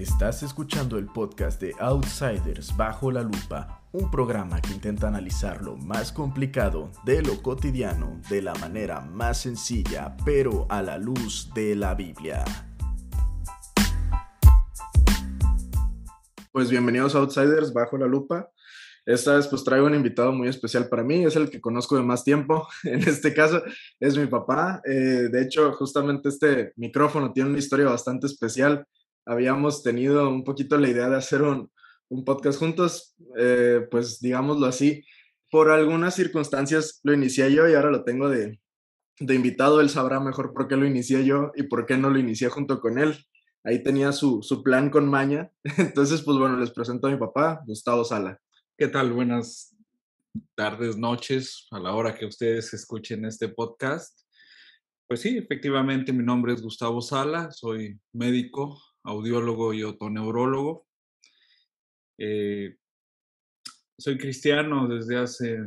Estás escuchando el podcast de Outsiders Bajo la Lupa, un programa que intenta analizar lo más complicado de lo cotidiano de la manera más sencilla, pero a la luz de la Biblia. Pues bienvenidos a Outsiders Bajo la Lupa. Esta vez pues traigo un invitado muy especial para mí, es el que conozco de más tiempo, en este caso es mi papá. Eh, de hecho, justamente este micrófono tiene una historia bastante especial habíamos tenido un poquito la idea de hacer un, podcast juntos, eh, pues digámoslo así. Por algunas circunstancias lo inicié yo y ahora lo tengo de, invitado. Él sabrá mejor por qué lo inicié yo y por qué no lo inicié junto con él. Ahí tenía su, su plan con Maña. Entonces, pues bueno, les presento a mi papá, Gustavo Sala. ¿Qué tal? Buenas tardes, noches, a la hora que ustedes escuchen este podcast. Pues sí, efectivamente, mi nombre es Gustavo Sala, soy médico, audiólogo y otoneurólogo. Eh, soy cristiano desde hace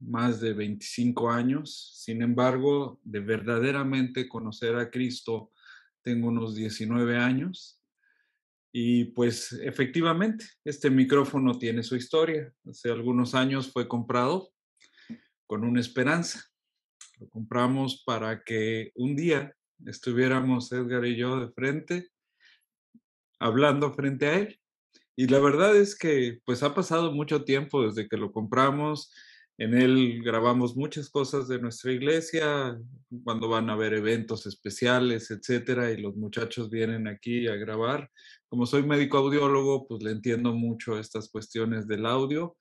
más de 25 años, sin embargo, de verdaderamente conocer a Cristo tengo unos 19 años. Y pues efectivamente, este micrófono tiene su historia. Hace algunos años fue comprado con una esperanza. Lo compramos para que un día estuviéramos Edgar y yo de frente hablando frente a él. Y la verdad es que pues ha pasado mucho tiempo desde que lo compramos. En él grabamos muchas cosas de nuestra iglesia, cuando van a haber eventos especiales, etcétera, y los muchachos vienen aquí a grabar. Como soy médico audiólogo, pues le entiendo mucho estas cuestiones del audio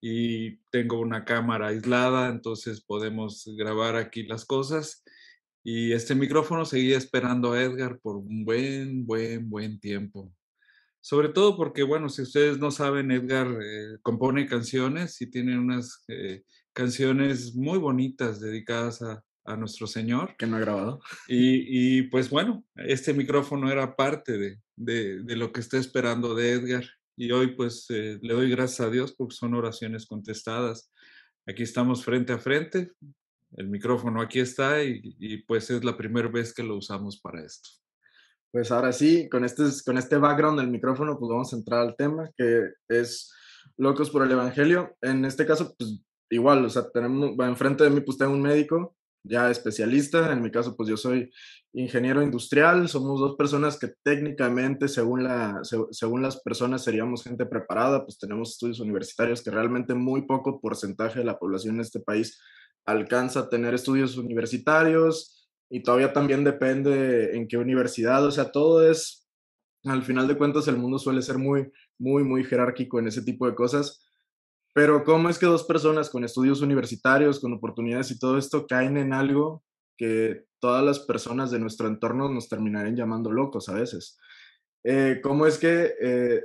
y tengo una cámara aislada, entonces podemos grabar aquí las cosas. Y este micrófono seguía esperando a Edgar por un buen, buen, buen tiempo. Sobre todo porque, bueno, si ustedes no saben, Edgar eh, compone canciones y tiene unas eh, canciones muy bonitas dedicadas a, nuestro Señor. Que no ha grabado. Y, pues bueno, este micrófono era parte de, lo que está esperando de Edgar. Y hoy pues eh, le doy gracias a Dios porque son oraciones contestadas. Aquí estamos frente a frente, el micrófono aquí está y, pues es la primera vez que lo usamos para esto. Pues ahora sí, con este, con este background del micrófono, pues vamos a entrar al tema que es Locos por el Evangelio. En este caso, pues igual, o sea, tenemos, enfrente de mí pues tengo un médico ya especialista, en mi caso pues yo soy ingeniero industrial, somos dos personas que técnicamente según, la, según las personas seríamos gente preparada, pues tenemos estudios universitarios que realmente muy poco porcentaje de la población en este país alcanza a tener estudios universitarios y todavía también depende en qué universidad, o sea, todo es, al final de cuentas, el mundo suele ser muy, muy, muy jerárquico en ese tipo de cosas. Pero ¿cómo es que dos personas con estudios universitarios, con oportunidades y todo esto caen en algo que todas las personas de nuestro entorno nos terminarían llamando locos a veces? Eh, ¿Cómo es que eh,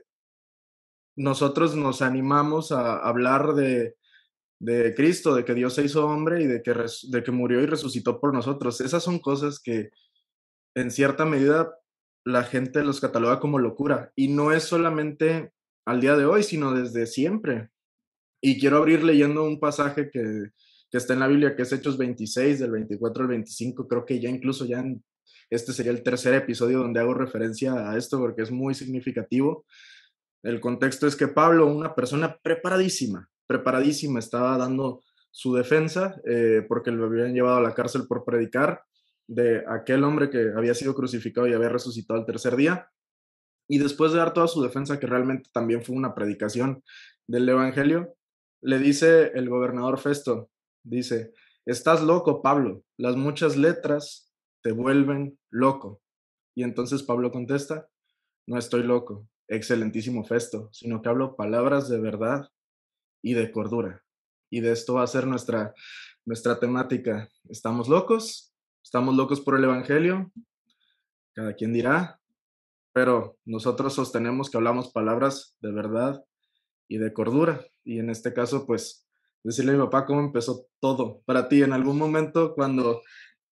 nosotros nos animamos a hablar de, de Cristo, de que Dios se hizo hombre y de que, de que murió y resucitó por nosotros. Esas son cosas que en cierta medida la gente los cataloga como locura. Y no es solamente al día de hoy, sino desde siempre. Y quiero abrir leyendo un pasaje que, que está en la Biblia, que es Hechos 26, del 24 al 25. Creo que ya incluso ya este sería el tercer episodio donde hago referencia a esto porque es muy significativo. El contexto es que Pablo, una persona preparadísima, preparadísima, estaba dando su defensa eh, porque lo habían llevado a la cárcel por predicar de aquel hombre que había sido crucificado y había resucitado al tercer día. Y después de dar toda su defensa, que realmente también fue una predicación del Evangelio, le dice el gobernador Festo, dice, estás loco, Pablo, las muchas letras te vuelven loco. Y entonces Pablo contesta, no estoy loco, excelentísimo Festo, sino que hablo palabras de verdad y de cordura. Y de esto va a ser nuestra, nuestra temática. ¿Estamos locos? ¿Estamos locos por el Evangelio? Cada quien dirá, pero nosotros sostenemos que hablamos palabras de verdad y de cordura. Y en este caso, pues, decirle a mi papá cómo empezó todo para ti. En algún momento, cuando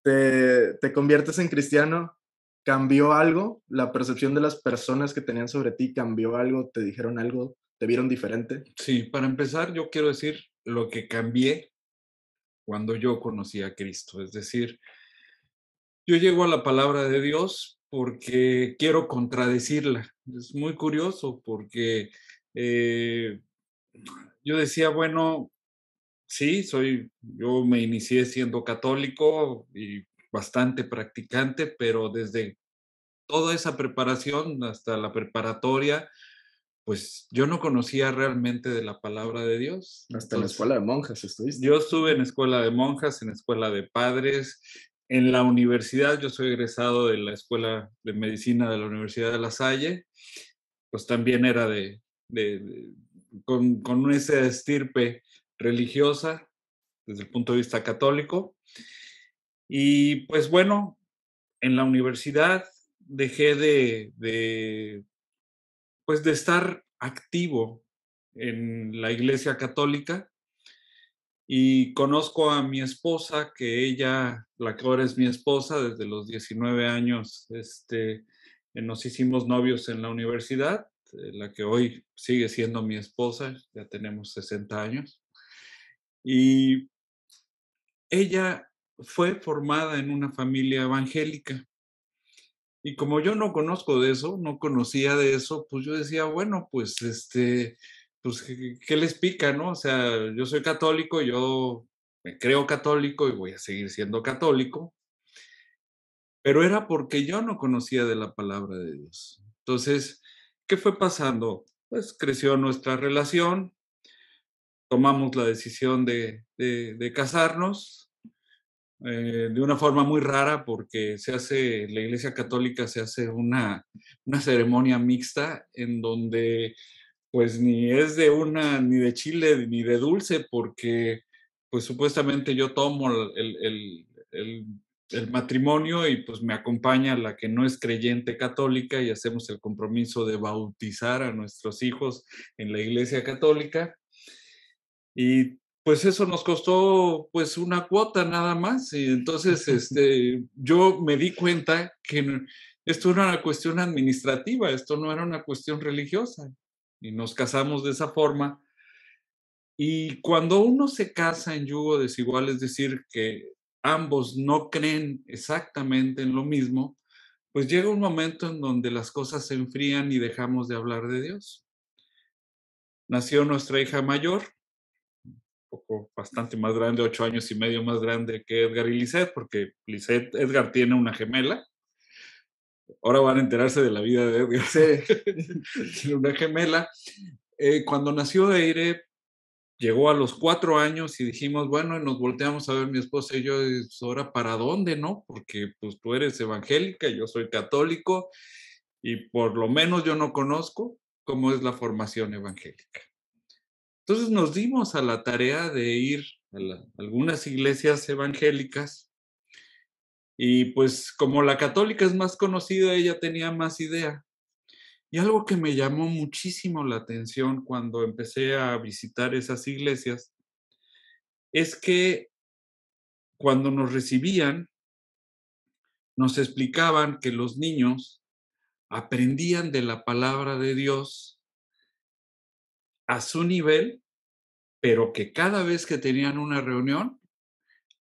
te, te conviertes en cristiano, cambió algo, la percepción de las personas que tenían sobre ti cambió algo, te dijeron algo, ¿Te vieron diferente? Sí, para empezar, yo quiero decir lo que cambié cuando yo conocí a Cristo. Es decir, yo llego a la palabra de Dios porque quiero contradecirla. Es muy curioso porque eh, yo decía, bueno, sí, soy, yo me inicié siendo católico y bastante practicante, pero desde toda esa preparación hasta la preparatoria, pues yo no conocía realmente de la palabra de Dios. Hasta la escuela de monjas estoy. Yo estuve en escuela de monjas, en escuela de padres, en la universidad, yo soy egresado de la escuela de medicina de la Universidad de La Salle, pues también era de, con, esa estirpe religiosa desde el punto de vista católico. Y pues bueno, en la universidad dejé de pues de estar activo en la Iglesia Católica y conozco a mi esposa, que ella, la que ahora es mi esposa, desde los 19 años, este, nos hicimos novios en la universidad, eh, la que hoy sigue siendo mi esposa, ya tenemos 60 años, y ella fue formada en una familia evangélica. Y como yo no conozco de eso, no conocía de eso, pues yo decía, bueno, pues este, pues ¿qué, les pica, no? O sea, yo soy católico, yo me creo católico y voy a seguir siendo católico, pero era porque yo no conocía de la palabra de Dios. Entonces, ¿qué fue pasando? Pues creció nuestra relación, tomamos la decisión de casarnos, eh, de una forma muy rara porque se hace, la Iglesia Católica se hace una, ceremonia mixta en donde pues ni es de una, ni de chile, ni de dulce, porque pues supuestamente yo tomo el, el, matrimonio y pues me acompaña la que no es creyente católica y hacemos el compromiso de bautizar a nuestros hijos en la iglesia católica. Y pues eso nos costó pues una cuota nada más. Y entonces este, yo me di cuenta que esto era una cuestión administrativa, esto no era una cuestión religiosa. Y nos casamos de esa forma. Y cuando uno se casa en yugo desigual, es decir, que ambos no creen exactamente en lo mismo, pues llega un momento en donde las cosas se enfrían y dejamos de hablar de Dios. Nació nuestra hija mayor, bastante más grande, ocho años y medio más grande que Edgar y Lisette, porque Lisette, Edgar tiene una gemela. Ahora van a enterarse de la vida de Edgar. tiene una gemela. Eh, cuando nació Aire, llegó a los cuatro años y dijimos, bueno, nos volteamos a ver mi esposa y yo, pues, ahora para dónde, ¿no? Porque pues tú eres evangélica, yo soy católico y por lo menos yo no conozco cómo es la formación evangélica. Entonces nos dimos a la tarea de ir a, algunas iglesias evangélicas y pues como la católica es más conocida, ella tenía más idea. Y algo que me llamó muchísimo la atención cuando empecé a visitar esas iglesias es que cuando nos recibían, nos explicaban que los niños aprendían de la palabra de Dios a su nivel pero que cada vez que tenían una reunión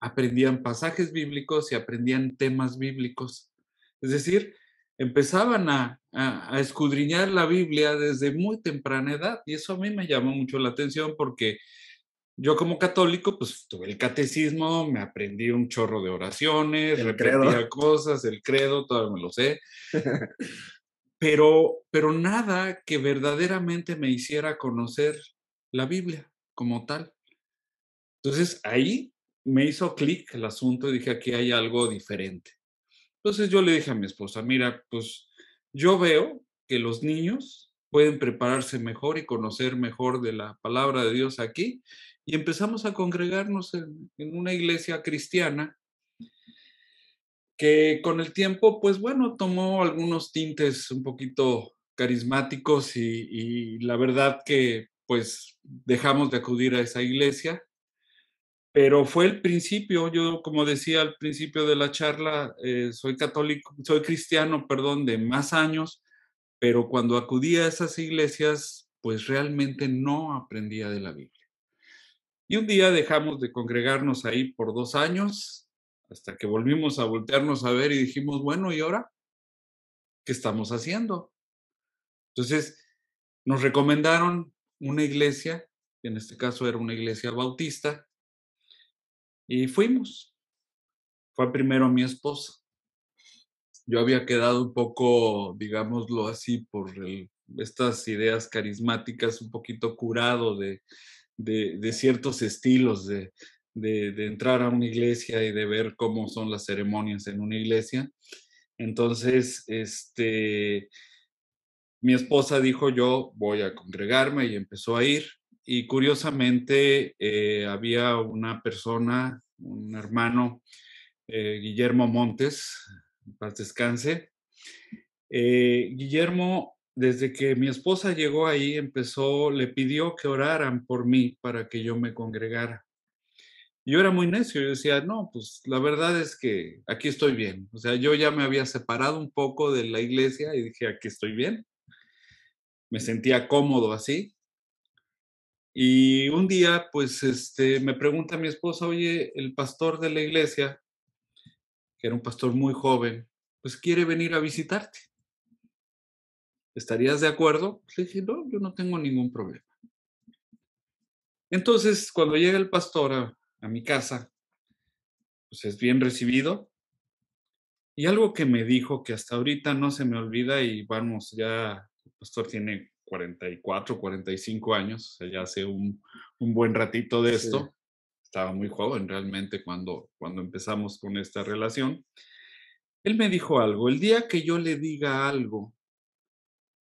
aprendían pasajes bíblicos y aprendían temas bíblicos. Es decir, empezaban a, escudriñar la Biblia desde muy temprana edad y eso a mí me llamó mucho la atención porque yo como católico pues tuve el catecismo, me aprendí un chorro de oraciones, el repetía cosas, el credo, todavía me lo sé. pero, pero nada que verdaderamente me hiciera conocer la Biblia como tal. Entonces ahí me hizo clic el asunto y dije, aquí hay algo diferente. Entonces yo le dije a mi esposa, mira, pues yo veo que los niños pueden prepararse mejor y conocer mejor de la palabra de Dios aquí. Y empezamos a congregarnos en, una iglesia cristiana que con el tiempo, pues bueno, tomó algunos tintes un poquito carismáticos y la verdad que pues dejamos de acudir a esa iglesia. Pero fue el principio, yo como decía al principio de la charla, eh, soy católico, soy cristiano, perdón, de más años, pero cuando acudí a esas iglesias, pues realmente no aprendía de la Biblia. Y un día dejamos de congregarnos ahí por dos años, hasta que volvimos a voltearnos a ver y dijimos, bueno, ¿y ahora qué estamos haciendo? Entonces, nos recomendaron una iglesia, en este caso era una iglesia bautista, y fuimos. Fue primero mi esposa. Yo había quedado un poco, digámoslo así, por estas ideas carismáticas, un poquito curado de, de, ciertos estilos de, de, entrar a una iglesia y de ver cómo son las ceremonias en una iglesia. Entonces, este, mi esposa dijo yo voy a congregarme y empezó a ir. Y curiosamente eh, había una persona, un hermano, eh, Guillermo Montes, paz descanse. Eh, Guillermo, desde que mi esposa llegó ahí, empezó, le pidió que oraran por mí para que yo me congregara. Yo era muy necio, yo decía, no, pues la verdad es que aquí estoy bien. O sea, yo ya me había separado un poco de la iglesia y dije, aquí estoy bien me sentía cómodo así. Y un día, pues, este, me pregunta mi esposa, oye, el pastor de la iglesia, que era un pastor muy joven, pues quiere venir a visitarte. ¿Estarías de acuerdo? Le dije, no, yo no tengo ningún problema. Entonces, cuando llega el pastor a, a mi casa, pues es bien recibido, y algo que me dijo que hasta ahorita no se me olvida y vamos, ya pastor tiene 44, 45 años, o sea, ya hace un, buen ratito de esto. Estaba muy joven realmente cuando, cuando empezamos con esta relación. Él me dijo algo, el día que yo le diga algo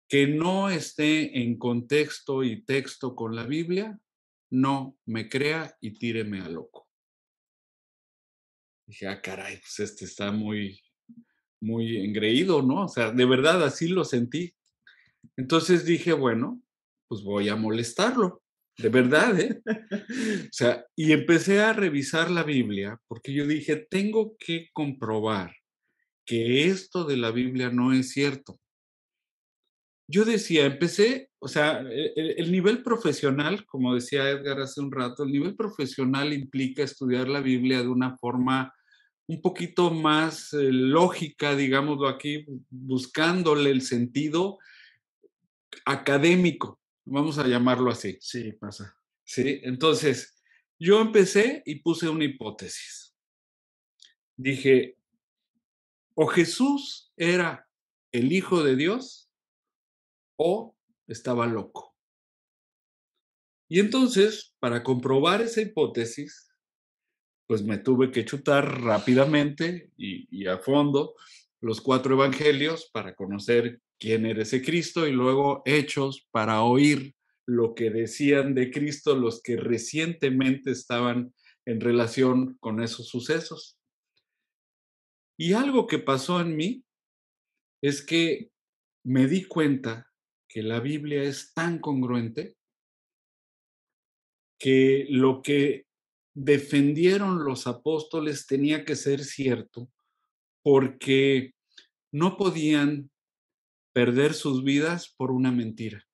que no esté en contexto y texto con la Biblia, no me crea y tíreme a loco. Dije, ah, caray, pues este está muy, muy engreído, ¿no? O sea, de verdad así lo sentí. Entonces dije, bueno, pues voy a molestarlo, de verdad, ¿eh? O sea, y empecé a revisar la Biblia porque yo dije, tengo que comprobar que esto de la Biblia no es cierto. Yo decía, empecé, o sea, e, e, el, nivel profesional, como decía Edgar hace un rato, el nivel profesional implica estudiar la Biblia de una forma un poquito más eh, lógica, digámoslo aquí, buscándole el sentido académico, vamos a llamarlo así. Sí, pasa. Sí, entonces yo empecé y puse una hipótesis. Dije, o Jesús era el Hijo de Dios o estaba loco. Y entonces, para comprobar esa hipótesis, pues me tuve que chutar rápidamente y, y a fondo los cuatro evangelios para conocer quién era ese Cristo y luego hechos para oír lo que decían de Cristo los que recientemente estaban en relación con esos sucesos. Y algo que pasó en mí es que me di cuenta que la Biblia es tan congruente que lo que defendieron los apóstoles tenía que ser cierto porque no podían perder sus vidas por una mentira.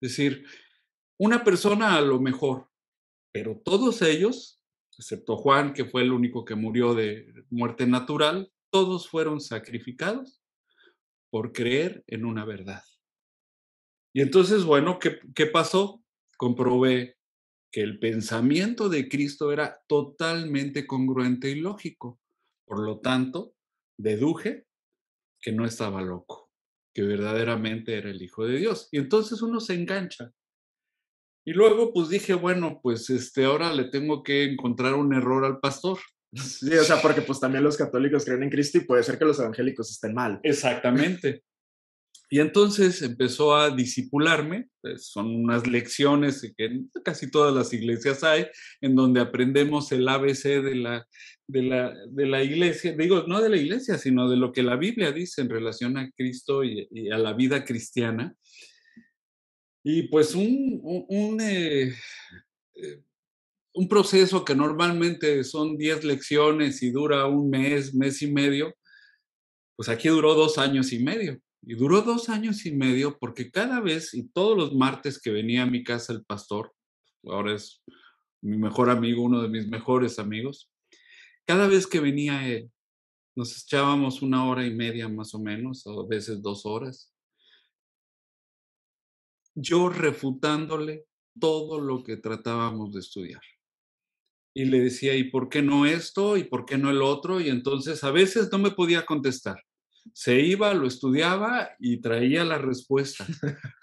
Es decir, una persona a lo mejor, pero todos ellos, excepto Juan, que fue el único que murió de muerte natural, todos fueron sacrificados por creer en una verdad. Y entonces, bueno, ¿qué, qué pasó? Comprobé que el pensamiento de Cristo era totalmente congruente y lógico. Por lo tanto, deduje que no estaba loco, que verdaderamente era el Hijo de Dios. Y entonces uno se engancha. Y luego pues dije, bueno, pues este, ahora le tengo que encontrar un error al pastor. Sí, o sea, porque pues también los católicos creen en Cristo y puede ser que los evangélicos estén mal. Exactamente. Y entonces empezó a disipularme, pues, son unas lecciones que en casi todas las iglesias hay, en donde aprendemos el ABC de la, de la, iglesia, digo, no de la iglesia, sino de lo que la Biblia dice en relación a Cristo y, a la vida cristiana. Y pues un, un, un eh, eh, proceso que normalmente son 10 lecciones y dura un mes, mes y medio, pues aquí duró dos años y medio y duró dos años y medio porque cada vez y todos los martes que venía a mi casa el pastor, ahora es mi mejor amigo, uno de mis mejores amigos, cada vez que venía él, nos echábamos una hora y media más o menos, o a veces dos horas, yo refutándole todo lo que tratábamos de estudiar. Y le decía, ¿y por qué no esto? ¿Y por qué no el otro? Y entonces a veces no me podía contestar se iba, lo estudiaba y traía la respuesta.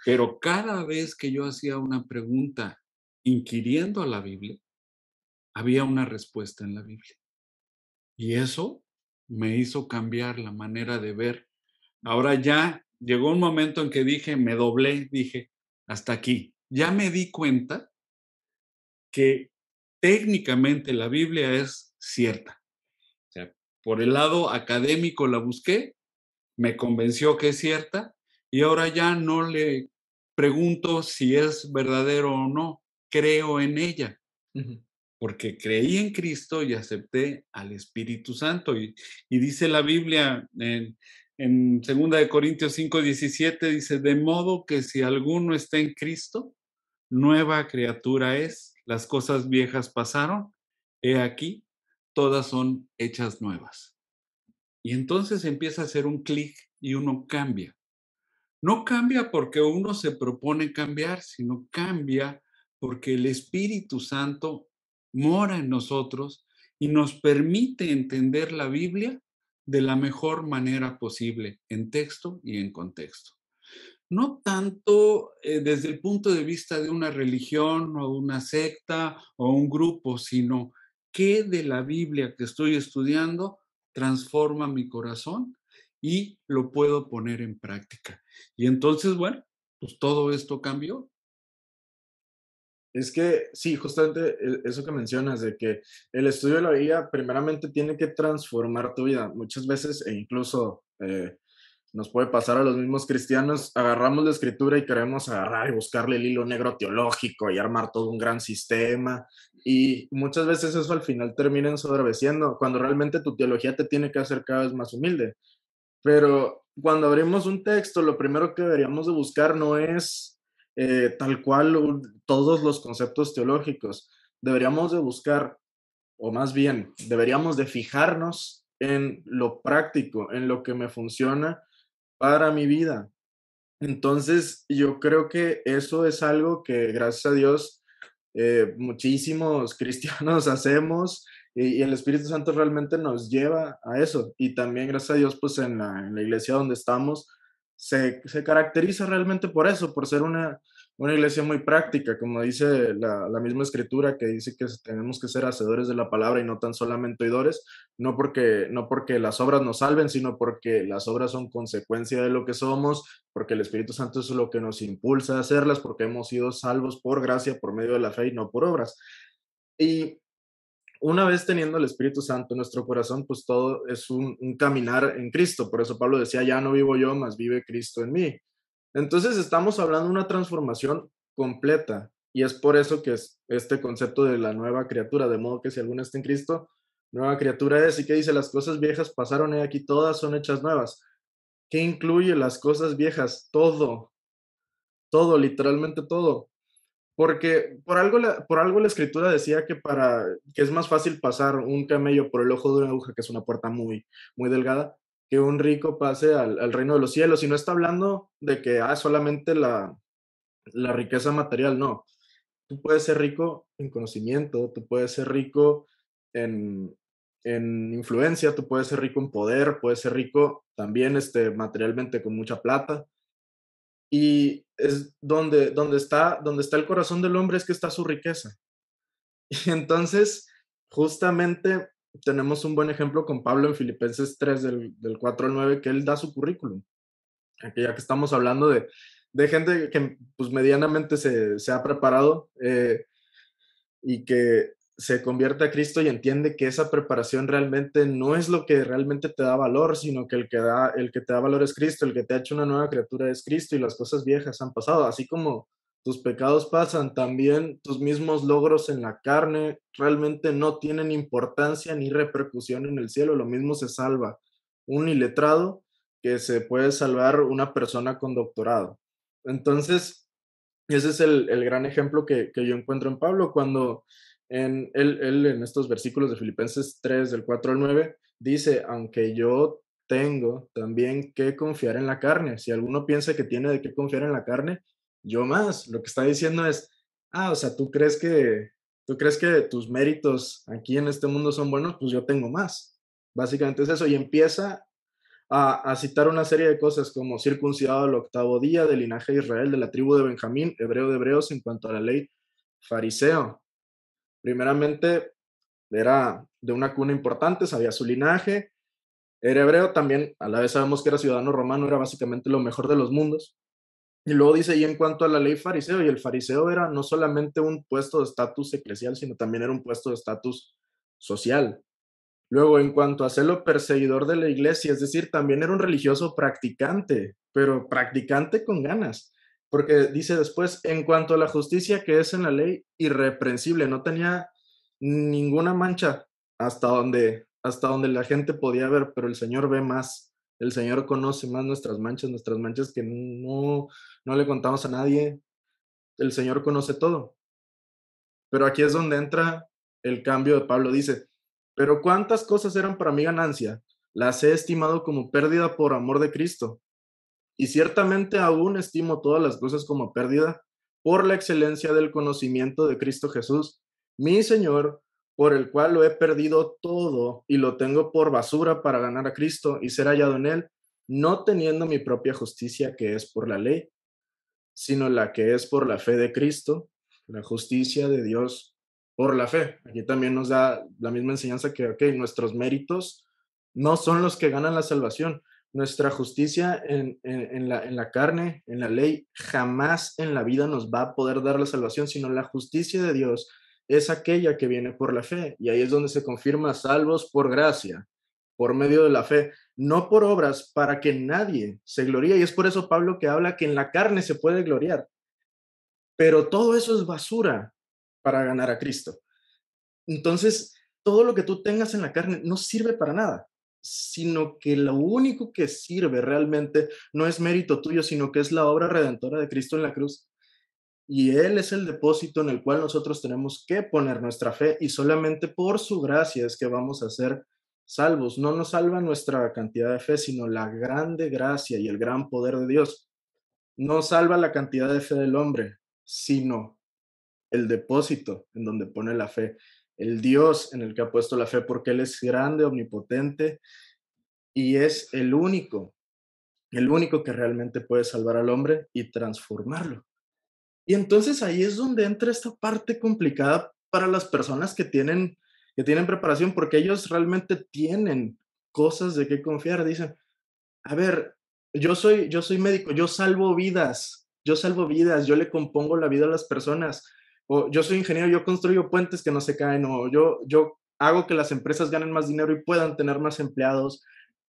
Pero cada vez que yo hacía una pregunta inquiriendo a la Biblia, había una respuesta en la Biblia. Y eso me hizo cambiar la manera de ver. Ahora ya llegó un momento en que dije, me doblé, dije, hasta aquí. Ya me di cuenta que técnicamente la Biblia es cierta. por el lado académico la busqué me convenció que es cierta y ahora ya no le pregunto si es verdadero o no, creo en ella. Porque creí en Cristo y acepté al Espíritu Santo. Y, dice la Biblia en, en de Corintios 5, 17, dice, de modo que si alguno está en Cristo, nueva criatura es, las cosas viejas pasaron, he aquí, todas son hechas nuevas. Y entonces empieza a hacer un clic y uno cambia. No cambia porque uno se propone cambiar, sino cambia porque el Espíritu Santo mora en nosotros y nos permite entender la Biblia de la mejor manera posible, en texto y en contexto. No tanto eh, desde el punto de vista de una religión o una secta o un grupo, sino qué de la Biblia que estoy estudiando transforma mi corazón y lo puedo poner en práctica. Y entonces, bueno, pues todo esto cambió. Es que sí, justamente e-, eso que mencionas, de que el estudio de la vida primeramente tiene que transformar tu vida. Muchas veces, e incluso eh, nos puede pasar a los mismos cristianos, agarramos la escritura y queremos agarrar y buscarle el hilo negro teológico y armar todo un gran sistema. Y muchas veces eso al final termina sobreveciendo cuando realmente tu teología te tiene que hacer cada vez más humilde. Pero cuando abrimos un texto, lo primero que deberíamos de buscar no es eh, tal cual todos los conceptos teológicos. Deberíamos de buscar, o más bien, deberíamos de fijarnos en lo práctico, en lo que me funciona para mi vida. Entonces, yo creo que eso es algo que, gracias a Dios, eh, muchísimos cristianos hacemos y, el Espíritu Santo realmente nos lleva a eso. Y también, gracias a Dios, pues en la, iglesia donde estamos, se, se caracteriza realmente por eso, por ser una, una iglesia muy práctica, como dice la, misma escritura que dice que tenemos que ser hacedores de la palabra y no tan solamente oidores, no porque, no porque las obras nos salven, sino porque las obras son consecuencia de lo que somos, porque el Espíritu Santo es lo que nos impulsa a hacerlas, porque hemos sido salvos por gracia, por medio de la fe y no por obras. Y una vez teniendo el Espíritu Santo en nuestro corazón, pues todo es un, un caminar en Cristo. Por eso Pablo decía, ya no vivo yo, más vive Cristo en mí. Entonces estamos hablando de una transformación completa y es por eso que es este concepto de la nueva criatura, de modo que si alguna está en Cristo, nueva criatura es y que dice las cosas viejas pasaron y aquí todas son hechas nuevas. ¿Qué incluye las cosas viejas? Todo, todo, literalmente todo. Porque por algo, la, por algo la escritura decía que, para, que es más fácil pasar un camello por el ojo de una aguja, que es una puerta muy, muy delgada, que un rico pase al, reino de los cielos. Y no está hablando de que ah, solamente la, riqueza material, no. Tú puedes ser rico en conocimiento, tú puedes ser rico en, influencia, tú puedes ser rico en poder, puedes ser rico también este, materialmente con mucha plata. Y es donde, donde, está, donde está el corazón del hombre es que está su riqueza. Y entonces, justamente tenemos un buen ejemplo con Pablo en Filipenses 3 del, del 4 al 9, que él da su currículum. Aquí ya que estamos hablando de, gente que pues medianamente se, ha preparado eh, y que se convierte a Cristo y entiende que esa preparación realmente no es lo que realmente te da valor, sino que el que, da, el que te da valor es Cristo, el que te ha hecho una nueva criatura es Cristo y las cosas viejas han pasado, así como tus pecados pasan, también tus mismos logros en la carne realmente no tienen importancia ni repercusión en el cielo, lo mismo se salva un iletrado que se puede salvar una persona con doctorado. Entonces, ese es el, gran ejemplo que, yo encuentro en Pablo cuando en, él, él, en estos versículos de Filipenses 3, del 4 al 9, dice, aunque yo tengo también que confiar en la carne, si alguno piensa que tiene de qué confiar en la carne, yo más. Lo que está diciendo es, ah, o sea, tú crees que, tú crees que tus méritos aquí en este mundo son buenos, pues yo tengo más. Básicamente es eso. Y empieza a, citar una serie de cosas como circuncidado el octavo día del linaje de Israel, de la tribu de Benjamín, hebreo de hebreos en cuanto a la ley, fariseo. Primeramente, era de una cuna importante, sabía su linaje, era hebreo también, a la vez sabemos que era ciudadano romano, era básicamente lo mejor de los mundos. Y luego dice, y en cuanto a la ley fariseo, y el fariseo era no solamente un puesto de estatus eclesial, sino también era un puesto de estatus social. Luego, en cuanto a lo perseguidor de la iglesia, es decir, también era un religioso practicante, pero practicante con ganas, porque dice después, en cuanto a la justicia que es en la ley, irreprensible, no tenía ninguna mancha hasta donde, hasta donde la gente podía ver, pero el Señor ve más. El Señor conoce más nuestras manchas, nuestras manchas que no, no le contamos a nadie. El Señor conoce todo. Pero aquí es donde entra el cambio de Pablo. Dice, pero cuántas cosas eran para mi ganancia, las he estimado como pérdida por amor de Cristo. Y ciertamente aún estimo todas las cosas como pérdida por la excelencia del conocimiento de Cristo Jesús, mi Señor, por el cual lo he perdido todo y lo tengo por basura para ganar a Cristo y ser hallado en él, no teniendo mi propia justicia que es por la ley, sino la que es por la fe de Cristo, la justicia de Dios por la fe. Aquí también nos da la misma enseñanza que, ok, nuestros méritos no son los que ganan la salvación. Nuestra justicia en, la, en la carne, en la ley, jamás en la vida nos va a poder dar la salvación, sino la justicia de Dios es aquella que viene por la fe. Y ahí es donde se confirma salvos por gracia, por medio de la fe, no por obras para que nadie se gloríe. Y es por eso Pablo que habla que en la carne se puede gloriar. Pero todo eso es basura para ganar a Cristo. Entonces, todo lo que tú tengas en la carne no sirve para nada, sino que lo único que sirve realmente no es mérito tuyo, sino que es la obra redentora de Cristo en la cruz y Él es el depósito en el cual nosotros tenemos que poner nuestra fe y solamente por su gracia es que vamos a ser salvos. No nos salva nuestra cantidad de fe, sino la grande gracia y el gran poder de Dios. No salva la cantidad de fe del hombre, sino el depósito en donde pone la fe, el Dios en el que ha puesto la fe, porque Él es grande, omnipotente y es el único, el único que realmente puede salvar al hombre y transformarlo. Y entonces ahí es donde entra esta parte complicada para las personas que tienen, que tienen preparación, porque ellos realmente tienen cosas de qué confiar. Dicen, a ver, yo soy, yo soy médico, yo salvo vidas, yo salvo vidas, yo le compongo la vida a las personas, o yo soy ingeniero, yo construyo puentes que no se caen, o yo, yo hago que las empresas ganen más dinero y puedan tener más empleados,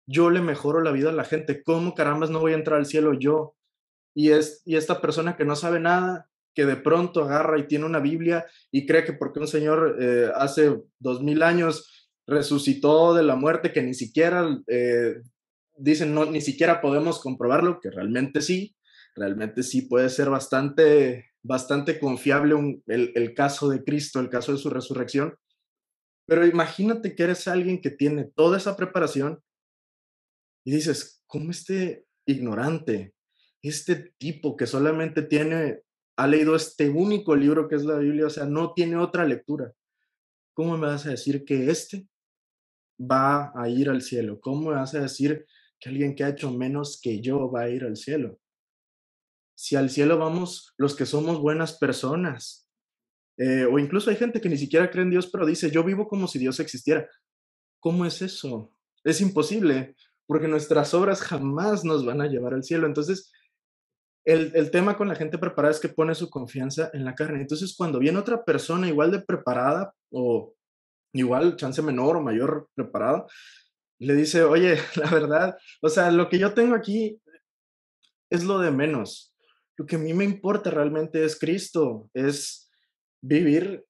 yo le mejoro la vida a la gente, ¿cómo carambas no voy a entrar al cielo yo? Y, es, y esta persona que no sabe nada, que de pronto agarra y tiene una Biblia y cree que porque un señor eh, hace dos mil años resucitó de la muerte, que ni siquiera, eh, dicen, no, ni siquiera podemos comprobarlo, que realmente sí, realmente sí puede ser bastante, bastante confiable el, el caso de Cristo, el caso de su resurrección. Pero imagínate que eres alguien que tiene toda esa preparación y dices, ¿cómo este ignorante, este tipo que solamente tiene ha leído este único libro que es la Biblia, o sea, no tiene otra lectura. ¿Cómo me vas a decir que este va a ir al cielo? ¿Cómo me vas a decir que alguien que ha hecho menos que yo va a ir al cielo? Si al cielo vamos los que somos buenas personas, eh, o incluso hay gente que ni siquiera cree en Dios, pero dice, yo vivo como si Dios existiera. ¿Cómo es eso? Es imposible, porque nuestras obras jamás nos van a llevar al cielo. Entonces, el, tema con la gente preparada es que pone su confianza en la carne. Entonces, cuando viene otra persona igual de preparada o igual, chance menor o mayor preparada, le dice, oye, la verdad, o sea, lo que yo tengo aquí es lo de menos. Lo que a mí me importa realmente es Cristo, es vivir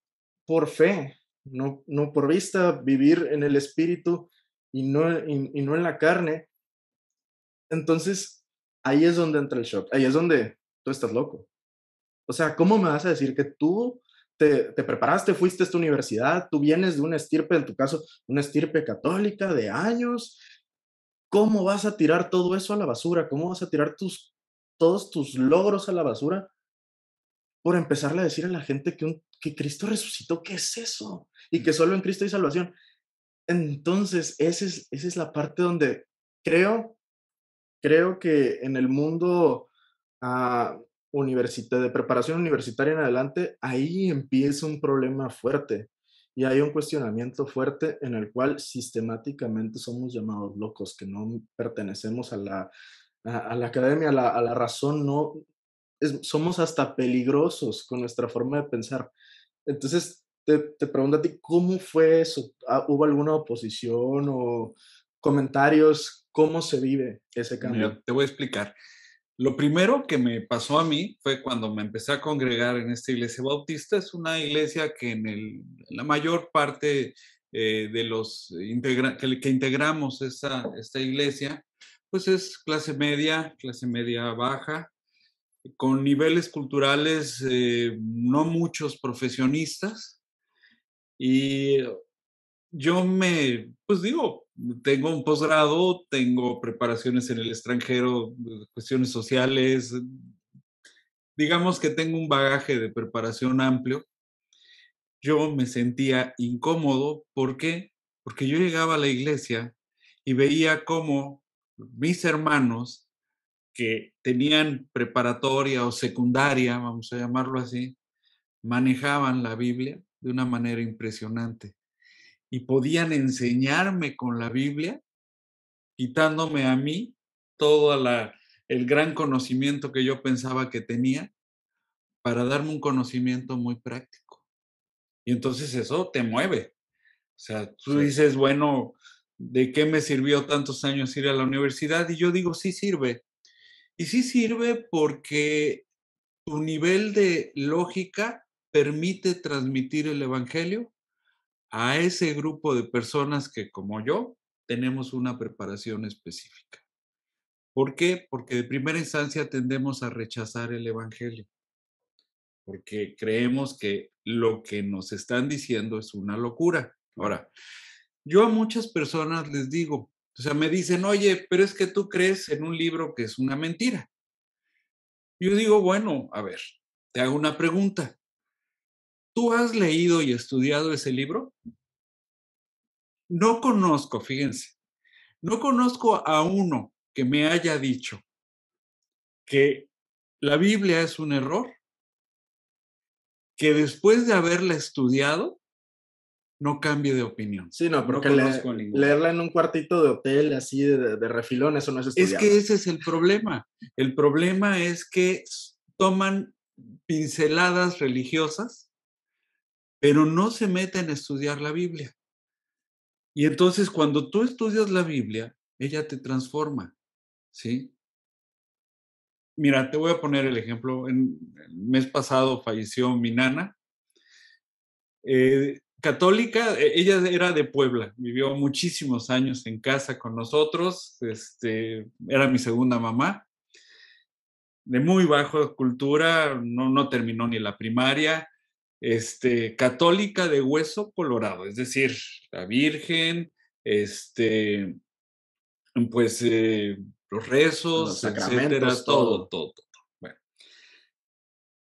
por fe, no, no por vista, vivir en el Espíritu y no, y, y no en la carne. Entonces, ahí es donde entra el shock, ahí es donde tú estás loco. O sea, ¿cómo me vas a decir que tú te, preparaste, fuiste a esta universidad, tú vienes de una estirpe, en tu caso, una estirpe católica de años? ¿Cómo vas a tirar todo eso a la basura? ¿Cómo vas a tirar tus, todos tus logros a la basura por empezarle a decir a la gente que, que Cristo resucitó? ¿Qué es eso? Y que solo en Cristo hay salvación. Entonces, esa es, esa es la parte donde creo creo que en el mundo ah, de preparación universitaria en adelante, ahí empieza un problema fuerte y hay un cuestionamiento fuerte en el cual sistemáticamente somos llamados locos, que no pertenecemos a la, a, la academia, a la, razón, no, somos hasta peligrosos con nuestra forma de pensar. Entonces, te, te pregunto a ti, ¿cómo fue eso? Ah, ¿Hubo alguna oposición o comentarios, cómo se vive ese cambio. te voy a explicar. Lo primero que me pasó a mí fue cuando me empecé a congregar en esta iglesia bautista. Es una iglesia que en, el, la mayor parte eh, de los que, que, integramos esta, esta iglesia, pues es clase media, clase media baja, con niveles culturales, eh, no muchos profesionistas. Y yo me, pues digo, tengo un posgrado, tengo preparaciones en el extranjero, eh, cuestiones sociales, digamos que tengo un bagaje de preparación amplio. Yo me sentía incómodo, ¿por qué? Porque yo llegaba a la iglesia y veía cómo mis hermanos que tenían preparatoria o secundaria, vamos a llamarlo así, manejaban la Biblia de una manera impresionante y podían enseñarme con la Biblia, quitándome a mí todo la, el gran conocimiento que yo pensaba que tenía para darme un conocimiento muy práctico. Y entonces eso te mueve. O sea, tú dices, bueno, ¿de qué me sirvió tantos años ir a la universidad? Y yo digo, sí sirve. Y sí sirve porque tu nivel de lógica permite transmitir el Evangelio a ese grupo de personas que, como yo, tenemos una preparación específica. ¿Por qué? Porque de primera instancia tendemos a rechazar el Evangelio, porque creemos que lo que nos están diciendo es una locura. Ahora, yo a muchas personas les digo, o sea, me dicen, oye, pero es que tú crees en un libro que es una mentira. Yo digo, bueno, a ver, te hago una pregunta. ¿Tú has leído y estudiado ese libro? No conozco, fíjense, no conozco a uno que me haya dicho que la Biblia es un error, que después de haberla estudiado, no cambie de opinión. Sí, no, porque leerla en un cuartito de hotel así de, refilones refilón, eso no es estudiar. Es que ese es el problema. El problema es que toman pinceladas religiosas pero no se mete en estudiar la Biblia. Y entonces cuando tú estudias la Biblia, ella te transforma, ¿sí? Mira, te voy a poner el ejemplo. En, el mes pasado falleció mi nana, eh, católica, e, ella era de Puebla, vivió muchísimos años en casa con nosotros, este, era mi segunda mamá, de muy baja cultura, no terminó ni la primaria, este, católica de hueso colorado, es decir, la Virgen, este, pues eh, los rezos, etcétera, todo, todo, todo.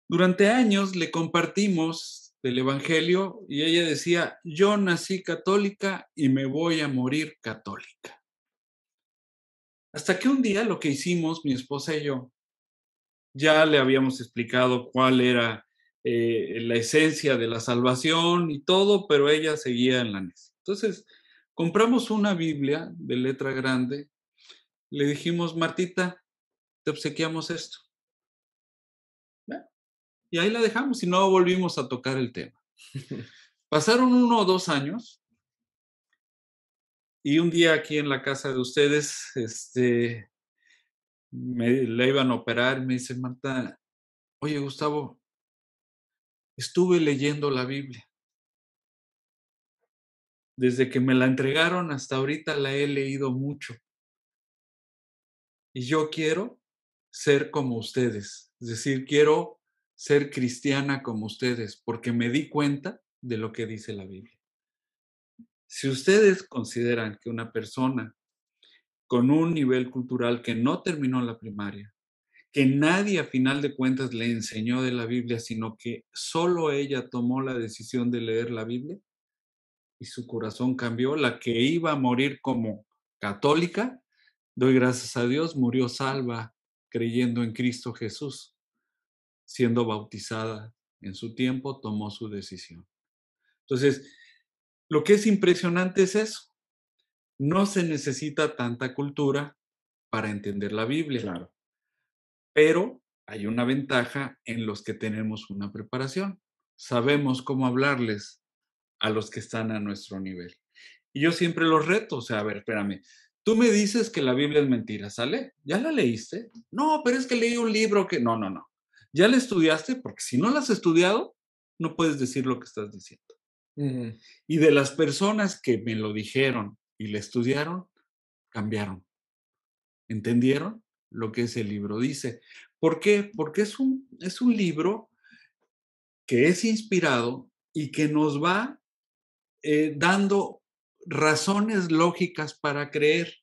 Durante años le compartimos el Evangelio y ella decía, yo nací católica y me voy a morir católica. Hasta que un día lo que hicimos, mi esposa y yo, ya le habíamos explicado cuál era eh, la esencia de la salvación y todo, pero ella seguía en la mesa Entonces, compramos una Biblia de letra grande, le dijimos, Martita, te obsequiamos esto. Y ahí la dejamos y no volvimos a tocar el tema. Pasaron uno o dos años y un día aquí en la casa de ustedes, este, me la iban a operar me dice Marta, oye Gustavo, estuve leyendo la Biblia. Desde que me la entregaron hasta ahorita la he leído mucho. Y yo quiero ser como ustedes, es decir, quiero ser cristiana como ustedes, porque me di cuenta de lo que dice la Biblia. Si ustedes consideran que una persona con un nivel cultural que no terminó la primaria, que nadie a final de cuentas le enseñó de la Biblia, sino que solo ella tomó la decisión de leer la Biblia y su corazón cambió, la que iba a morir como católica, doy gracias a Dios, murió salva creyendo en Cristo Jesús, siendo bautizada en su tiempo, tomó su decisión. Entonces, lo que es impresionante es eso. No se necesita tanta cultura para entender la Biblia. Claro pero hay una ventaja en los que tenemos una preparación. Sabemos cómo hablarles a los que están a nuestro nivel. Y yo siempre los reto, o sea, a ver, espérame, tú me dices que la Biblia es mentira, ¿sale? ¿Ya la leíste? No, pero es que leí un libro que... No, no, no. ¿Ya la estudiaste? Porque si no la has estudiado, no puedes decir lo que estás diciendo. Y de las personas que me lo dijeron y la estudiaron, cambiaron. ¿Entendieron? lo que ese libro dice. ¿Por qué? Porque es un, es un libro que es inspirado y que nos va eh, dando razones lógicas para creer.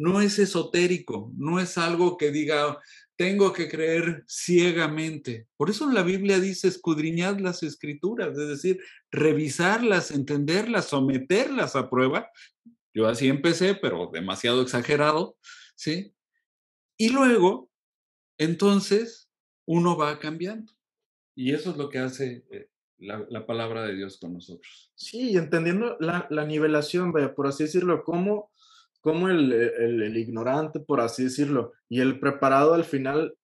No es esotérico, no es algo que diga, tengo que creer ciegamente. Por eso la Biblia dice escudriñad las escrituras, es decir, revisarlas, entenderlas, someterlas a prueba. Yo así empecé, pero demasiado exagerado, ¿sí? Y luego, entonces, uno va cambiando. Y eso es lo que hace eh, la, palabra de Dios con nosotros. Sí, entendiendo la, nivelación, vaya, por así decirlo, como, como eh, el, ignorante, por así decirlo, y el preparado al final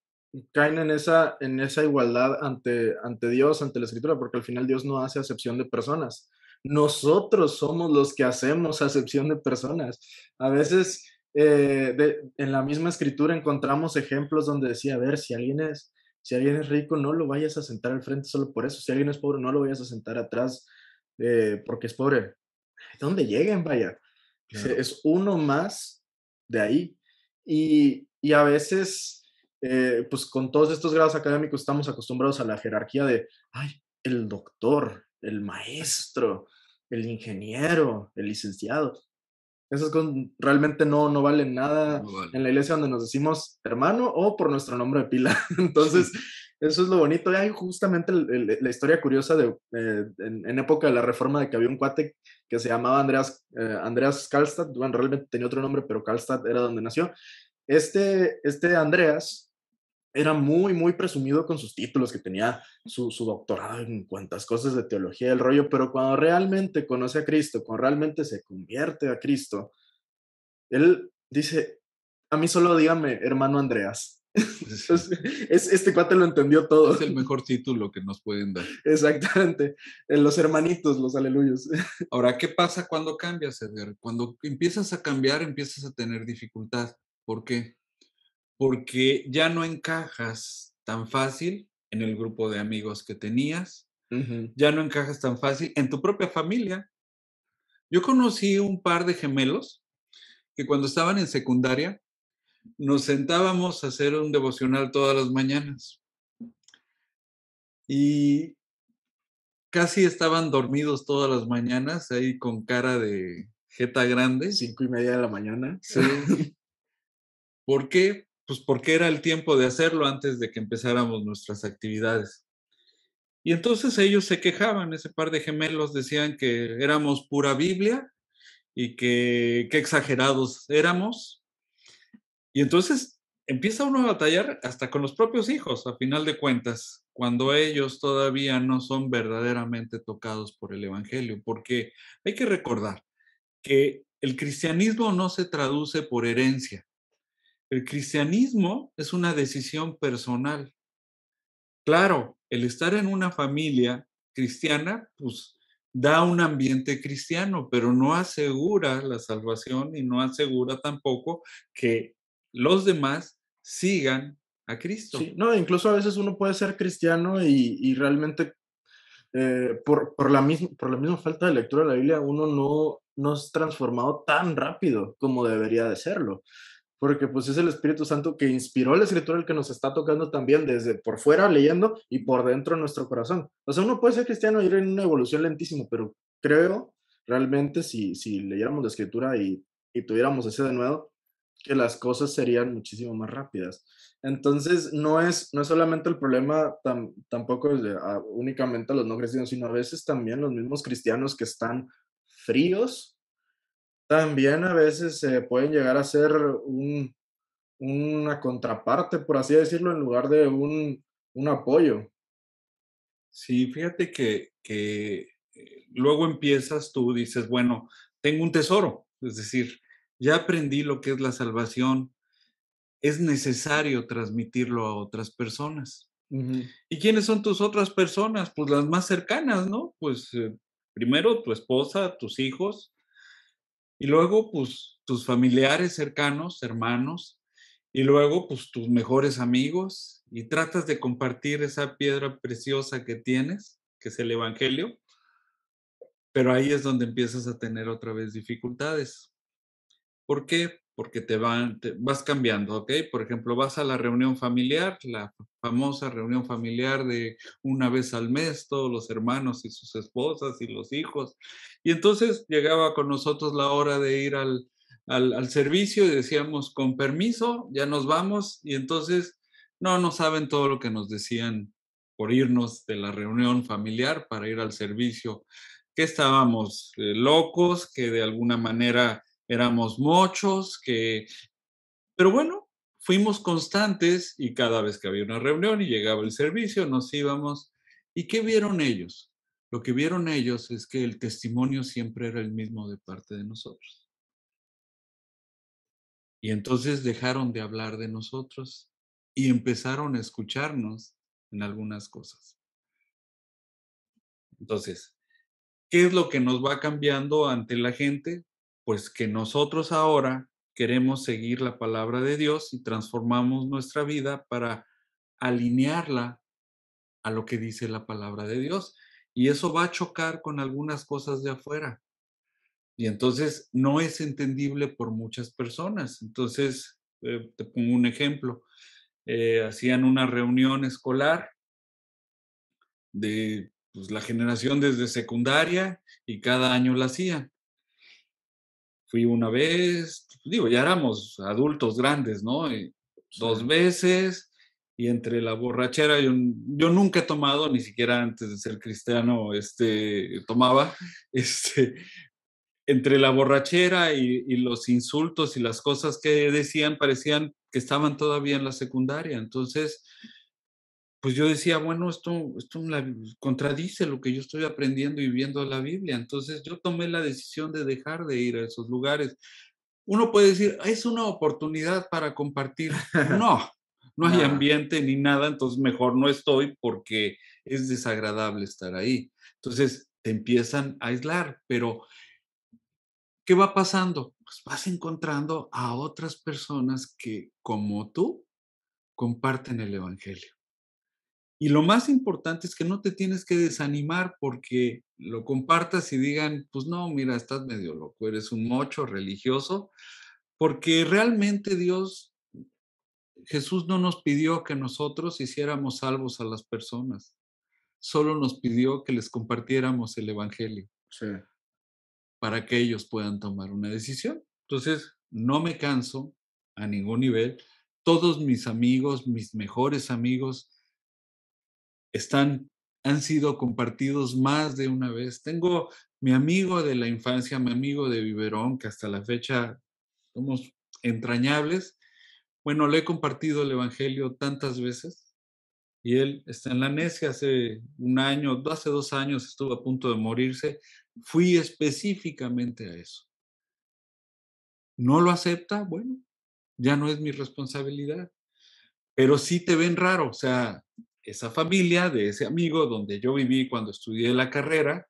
caen en esa, en esa igualdad ante, ante Dios, ante la escritura, porque al final Dios no hace acepción de personas. Nosotros somos los que hacemos acepción de personas. A veces eh, en la misma escritura encontramos ejemplos donde decía, a ver, si alguien es, si alguien es rico, no lo vayas a sentar al frente solo por eso. Si alguien es pobre, no lo vayas a sentar atrás eh, porque es pobre. ¿Dónde lleguen, vaya? Es uno más de ahí. Y, a veces, eh, pues con todos estos grados académicos estamos acostumbrados a la jerarquía de, ay, el doctor, el maestro, el ingeniero, el licenciado. Esas cosas realmente no, no valen nada en la iglesia donde nos decimos hermano o por nuestro nombre de pila. Entonces, eso es lo bonito. Y hay justamente la historia curiosa de, eh, en, época de la reforma de que había un cuate que se llamaba Andreas, eh, Andreas Karlstadt. Bueno, realmente tenía otro nombre, pero Karlstadt era donde nació. Este, este Andreas era muy, muy presumido con sus títulos, que tenía su, doctorado en cuantas cosas de teología el rollo, pero cuando realmente conoce a Cristo, cuando realmente se convierte a Cristo, él dice, a mí solo dígame, hermano Andreas. es, este cuate lo entendió todo. Es el mejor título que nos pueden dar. Exactamente. En Los hermanitos, los aleluyos. Ahora, ¿qué pasa cuando cambias, Edgar? Cuando empiezas a cambiar, empiezas a tener dificultad. ¿Por qué? porque ya no encajas tan fácil en el grupo de amigos que tenías, ya no encajas tan fácil en tu propia familia. Yo conocí un par de gemelos que cuando estaban en secundaria nos sentábamos a hacer un devocional todas las mañanas y casi estaban dormidos todas las mañanas ahí con cara de jeta grande. Cinco y media de la mañana. Sí. ¿Por qué? pues porque era el tiempo de hacerlo antes de que empezáramos nuestras actividades. Y entonces ellos se quejaban, ese par de gemelos decían que éramos pura Biblia y que qué exagerados éramos. Y entonces empieza uno a batallar hasta con los propios hijos, a final de cuentas, cuando ellos todavía no son verdaderamente tocados por el Evangelio, porque hay que recordar que el cristianismo no se traduce por herencia. El cristianismo es una decisión personal. Claro, el estar en una familia cristiana, pues da un ambiente cristiano, pero no asegura la salvación y no asegura tampoco que los demás sigan a Cristo. Sí, no, incluso a veces uno puede ser cristiano y, realmente eh, por, la misma, por la misma falta de lectura de la Biblia, uno no, no es transformado tan rápido como debería de serlo porque pues es el Espíritu Santo que inspiró la escritura el que nos está tocando también desde por fuera leyendo y por dentro nuestro corazón. O sea, uno puede ser cristiano y ir en una evolución lentísima, pero creo realmente si, si leyéramos la escritura y, tuviéramos ese de nuevo, que las cosas serían muchísimo más rápidas. Entonces, no es, no es solamente el problema tampoco es ah, únicamente a los no cristianos, sino a veces también los mismos cristianos que están fríos también a veces pueden llegar a ser una contraparte, por así decirlo, en lugar de un, apoyo. Sí, fíjate que, eh, luego empiezas tú, dices, bueno, tengo un tesoro, es decir, ya aprendí lo que es la salvación, es necesario transmitirlo a otras personas. ¿Y quiénes son tus otras personas? Pues las más cercanas, ¿no? Pues eh, primero tu esposa, tus hijos, y luego, pues, tus familiares cercanos, hermanos, y luego, pues, tus mejores amigos, y tratas de compartir esa piedra preciosa que tienes, que es el Evangelio, pero ahí es donde empiezas a tener otra vez dificultades. ¿Por qué? porque te, van, vas cambiando, ¿ok? Por ejemplo, vas a la reunión familiar, la famosa reunión familiar de una vez al mes, todos los hermanos y sus esposas y los hijos. Y entonces llegaba con nosotros la hora de ir al, al, servicio y decíamos, con permiso, ya nos vamos. Y entonces, no, no saben todo lo que nos decían por irnos de la reunión familiar para ir al servicio, que estábamos eh, locos, que de alguna manera éramos muchos, que... Pero bueno, fuimos constantes y cada vez que había una reunión y llegaba el servicio, nos íbamos. ¿Y qué vieron ellos? Lo que vieron ellos es que el testimonio siempre era el mismo de parte de nosotros. Y entonces dejaron de hablar de nosotros y empezaron a escucharnos en algunas cosas. Entonces, ¿qué es lo que nos va cambiando ante la gente? pues que nosotros ahora queremos seguir la palabra de Dios y transformamos nuestra vida para alinearla a lo que dice la palabra de Dios. Y eso va a chocar con algunas cosas de afuera. Y entonces no es entendible por muchas personas. Entonces, eh, te pongo un ejemplo. Eh, hacían una reunión escolar de pues, la generación desde secundaria y cada año la hacían fui una vez, digo, ya éramos adultos grandes, ¿no? dos veces, y entre la borrachera, yo, nunca he tomado, ni siquiera antes de ser cristiano, este, tomaba, este, entre la borrachera y los insultos y las cosas que decían, parecían que estaban todavía en la secundaria. Entonces, pues yo decía, bueno, esto, contradice lo que yo estoy aprendiendo y viendo la Biblia. Entonces yo tomé la decisión de dejar de ir a esos lugares. Uno puede decir, es una oportunidad para compartir. No, no hay ambiente ni nada, entonces mejor no estoy porque es desagradable estar ahí. Entonces te empiezan a aislar, pero ¿qué va pasando? Pues vas encontrando a otras personas que, como tú, comparten el Evangelio. Y lo más importante es que no te tienes que desanimar porque lo compartas y digan, pues no, mira, estás medio loco, eres un mocho religioso, porque realmente Dios, Jesús no nos pidió que nosotros hiciéramos salvos a las personas, solo nos pidió que les compartiéramos el Evangelio para que ellos puedan tomar una decisión. Entonces, no me canso a ningún nivel. Todos mis amigos, mis mejores amigos, están, han sido compartidos más de una vez. Tengo mi amigo de la infancia, mi amigo de Biberón, que hasta la fecha somos entrañables. Bueno, le he compartido el Evangelio tantas veces y él está en la necia hace un año, hace dos años estuvo a punto de morirse. Fui específicamente a eso. ¿No lo acepta? Bueno, ya no es mi responsabilidad. Pero sí te ven raro, o sea, esa familia de ese amigo donde yo viví cuando estudié la carrera,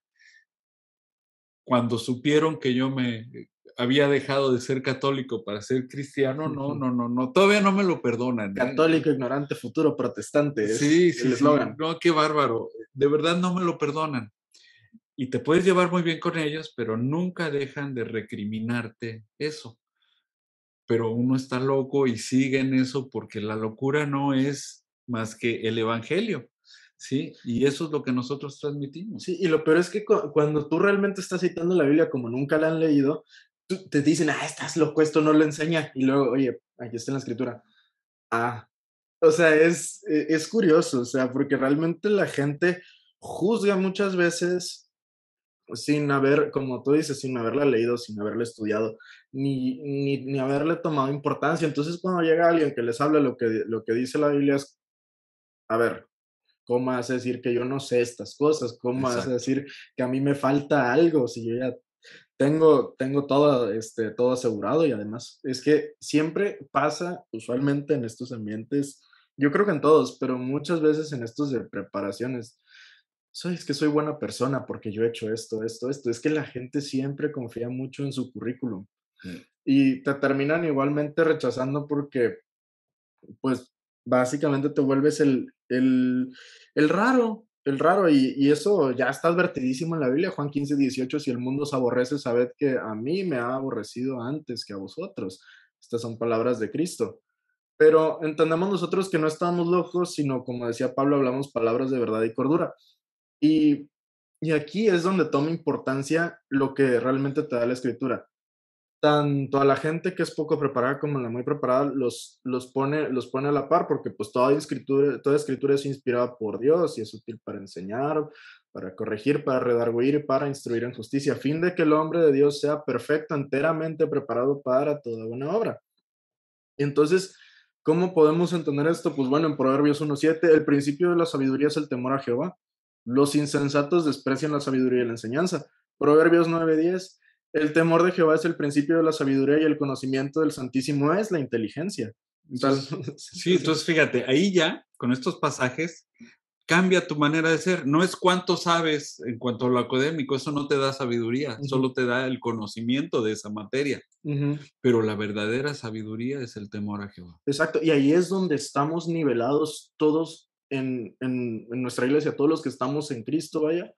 cuando supieron que yo me eh, había dejado de ser católico para ser cristiano, no, no, no, no, todavía no me lo perdonan. ¿eh? Católico, ignorante, futuro, protestante. Sí, sí, sí, no, qué bárbaro. De verdad no me lo perdonan. Y te puedes llevar muy bien con ellos, pero nunca dejan de recriminarte eso. Pero uno está loco y sigue en eso porque la locura no es más que el Evangelio. Sí, y eso es lo que nosotros transmitimos. Sí, y lo peor es que cuando tú realmente estás citando la Biblia como nunca la han leído, te dicen, ah, estás loco, esto no lo enseña. Y luego, oye, aquí está en la escritura. Ah, o sea, es, e-, es curioso, o sea, porque realmente la gente juzga muchas veces sin haber, como tú dices, sin haberla leído, sin haberla estudiado, ni, ni, ni haberle tomado importancia. Entonces, cuando llega alguien que les habla lo que, lo que dice la Biblia, es a ver, ¿cómo vas a decir que yo no sé estas cosas? ¿Cómo Exacto. vas a decir que a mí me falta algo si yo ya tengo, tengo todo, este, todo asegurado y además es que siempre pasa usualmente en estos ambientes, yo creo que en todos, pero muchas veces en estos de preparaciones, soy, es que soy buena persona porque yo he hecho esto, esto, esto, es que la gente siempre confía mucho en su currículum mm. y te terminan igualmente rechazando porque, pues, básicamente te vuelves el, el, raro, el raro, y, eso ya está advertidísimo en la Biblia, Juan 15, 18, si el mundo os aborrece, sabed que a mí me ha aborrecido antes que a vosotros. Estas son palabras de Cristo. Pero entendamos nosotros que no estamos locos, sino como decía Pablo, hablamos palabras de verdad y cordura. Y, y aquí es donde toma importancia lo que realmente te da la escritura tanto a la gente que es poco preparada como a la muy preparada los, los, pone, los pone a la par, porque pues toda escritura, toda escritura es inspirada por Dios y es útil para enseñar, para corregir, para redarguir y para instruir en justicia, a fin de que el hombre de Dios sea perfecto, enteramente preparado para toda una obra. Entonces, ¿cómo podemos entender esto? Pues bueno, en Proverbios 1.7, el principio de la sabiduría es el temor a Jehová. Los insensatos desprecian la sabiduría y la enseñanza. Proverbios 9.10 el temor de Jehová es el principio de la sabiduría y el conocimiento del Santísimo es la inteligencia. Entonces, sí, entonces fíjate, ahí ya, con estos pasajes, cambia tu manera de ser. No es cuánto sabes en cuanto a lo académico, eso no te da sabiduría, solo te da el conocimiento de esa materia. Pero la verdadera sabiduría es el temor a Jehová. Exacto, y ahí es donde estamos nivelados todos en, en nuestra iglesia, todos los que estamos en Cristo, vaya,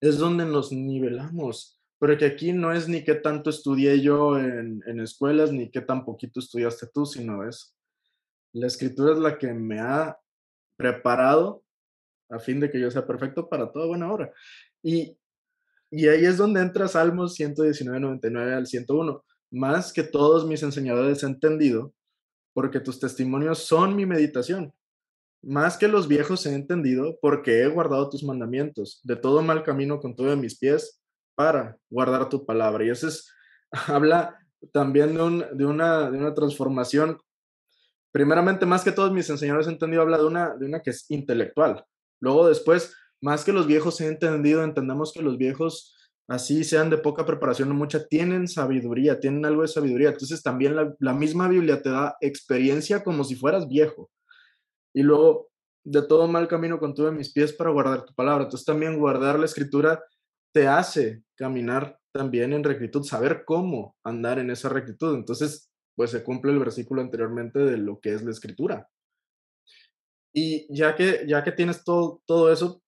es donde nos nivelamos pero que aquí no es ni qué tanto estudié yo en, escuelas, ni qué tan poquito estudiaste tú, sino es la escritura es la que me ha preparado a fin de que yo sea perfecto para toda buena obra. Y, y ahí es donde entra Salmos 119, 99 al 101. Más que todos mis enseñadores he entendido, porque tus testimonios son mi meditación. Más que los viejos he entendido, porque he guardado tus mandamientos. De todo mal camino con contuve mis pies, para guardar tu palabra. Y eso es, habla también de, de, una, transformación. Primeramente, más que todos mis enseñadores he entendido, habla de una, de una que es intelectual. Luego después, más que los viejos he entendido, entendamos que los viejos, así sean de poca preparación o mucha, tienen sabiduría, tienen algo de sabiduría. Entonces también la, la misma Biblia te da experiencia como si fueras viejo. Y luego, de todo mal camino contuve mis pies para guardar tu palabra. Entonces también guardar la escritura te hace caminar también en rectitud, saber cómo andar en esa rectitud. Entonces, pues se cumple el versículo anteriormente de lo que es la escritura. Y ya que, ya que tienes todo, todo eso,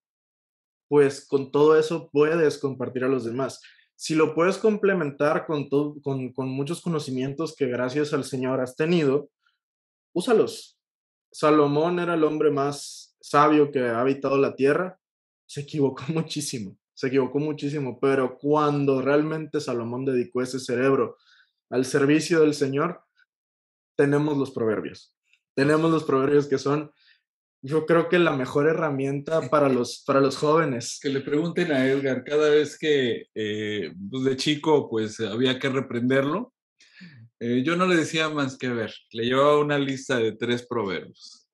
pues con todo eso puedes compartir a los demás. Si lo puedes complementar con, todo, con, con muchos conocimientos que gracias al Señor has tenido, úsalos. Salomón era el hombre más sabio que ha habitado la tierra, se equivocó muchísimo se equivocó muchísimo, pero cuando realmente Salomón dedicó ese cerebro al servicio del Señor, tenemos los proverbios. Tenemos los proverbios que son, yo creo que la mejor herramienta para los, para los jóvenes. Que le pregunten a Edgar, cada vez que eh, pues, de chico pues había que reprenderlo, eh, yo no le decía más que ver, le llevaba una lista de tres proverbios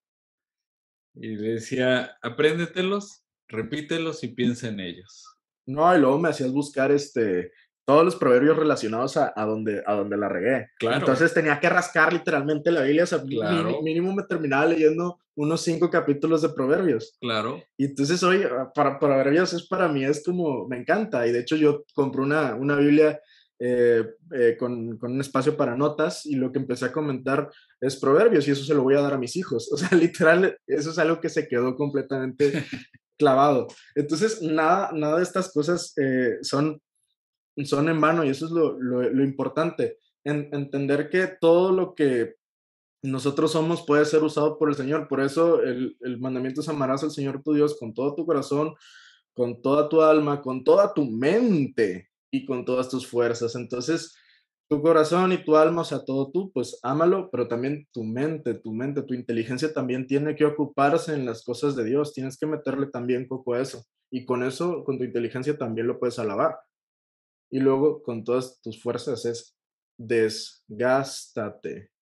y le decía, apréndetelos, repítelos y piensa en ellos. No, y luego me hacías buscar este todos los proverbios relacionados a, a, donde, a donde la regué. Claro. Entonces tenía que rascar literalmente la Biblia. O sea, mínimo me terminaba leyendo unos cinco capítulos de proverbios. Claro. Y entonces hoy, ah, para proverbios es para mí, es como, me encanta. Y de hecho yo compré una, una Biblia eh, eh, con, un espacio para notas y lo que empecé a comentar es proverbios y eso se lo voy a dar a mis hijos. O sea, literal, eso es algo que se quedó completamente clavado. Entonces, nada, nada de estas cosas eh, son, son en vano y eso es lo, importante. entender que todo lo que nosotros somos puede ser usado por el Señor. Por eso el, el mandamiento es amarás al Señor tu Dios con todo tu corazón, con toda tu alma, con toda tu mente y con todas tus fuerzas. Entonces, tu corazón y tu alma, o sea, todo tú, pues ámalo, pero también tu mente, tu mente, tu inteligencia también tiene que ocuparse en las cosas de Dios, tienes que meterle también poco a eso. Y con eso, con tu inteligencia también lo puedes alabar. Y luego con todas tus fuerzas es desgástate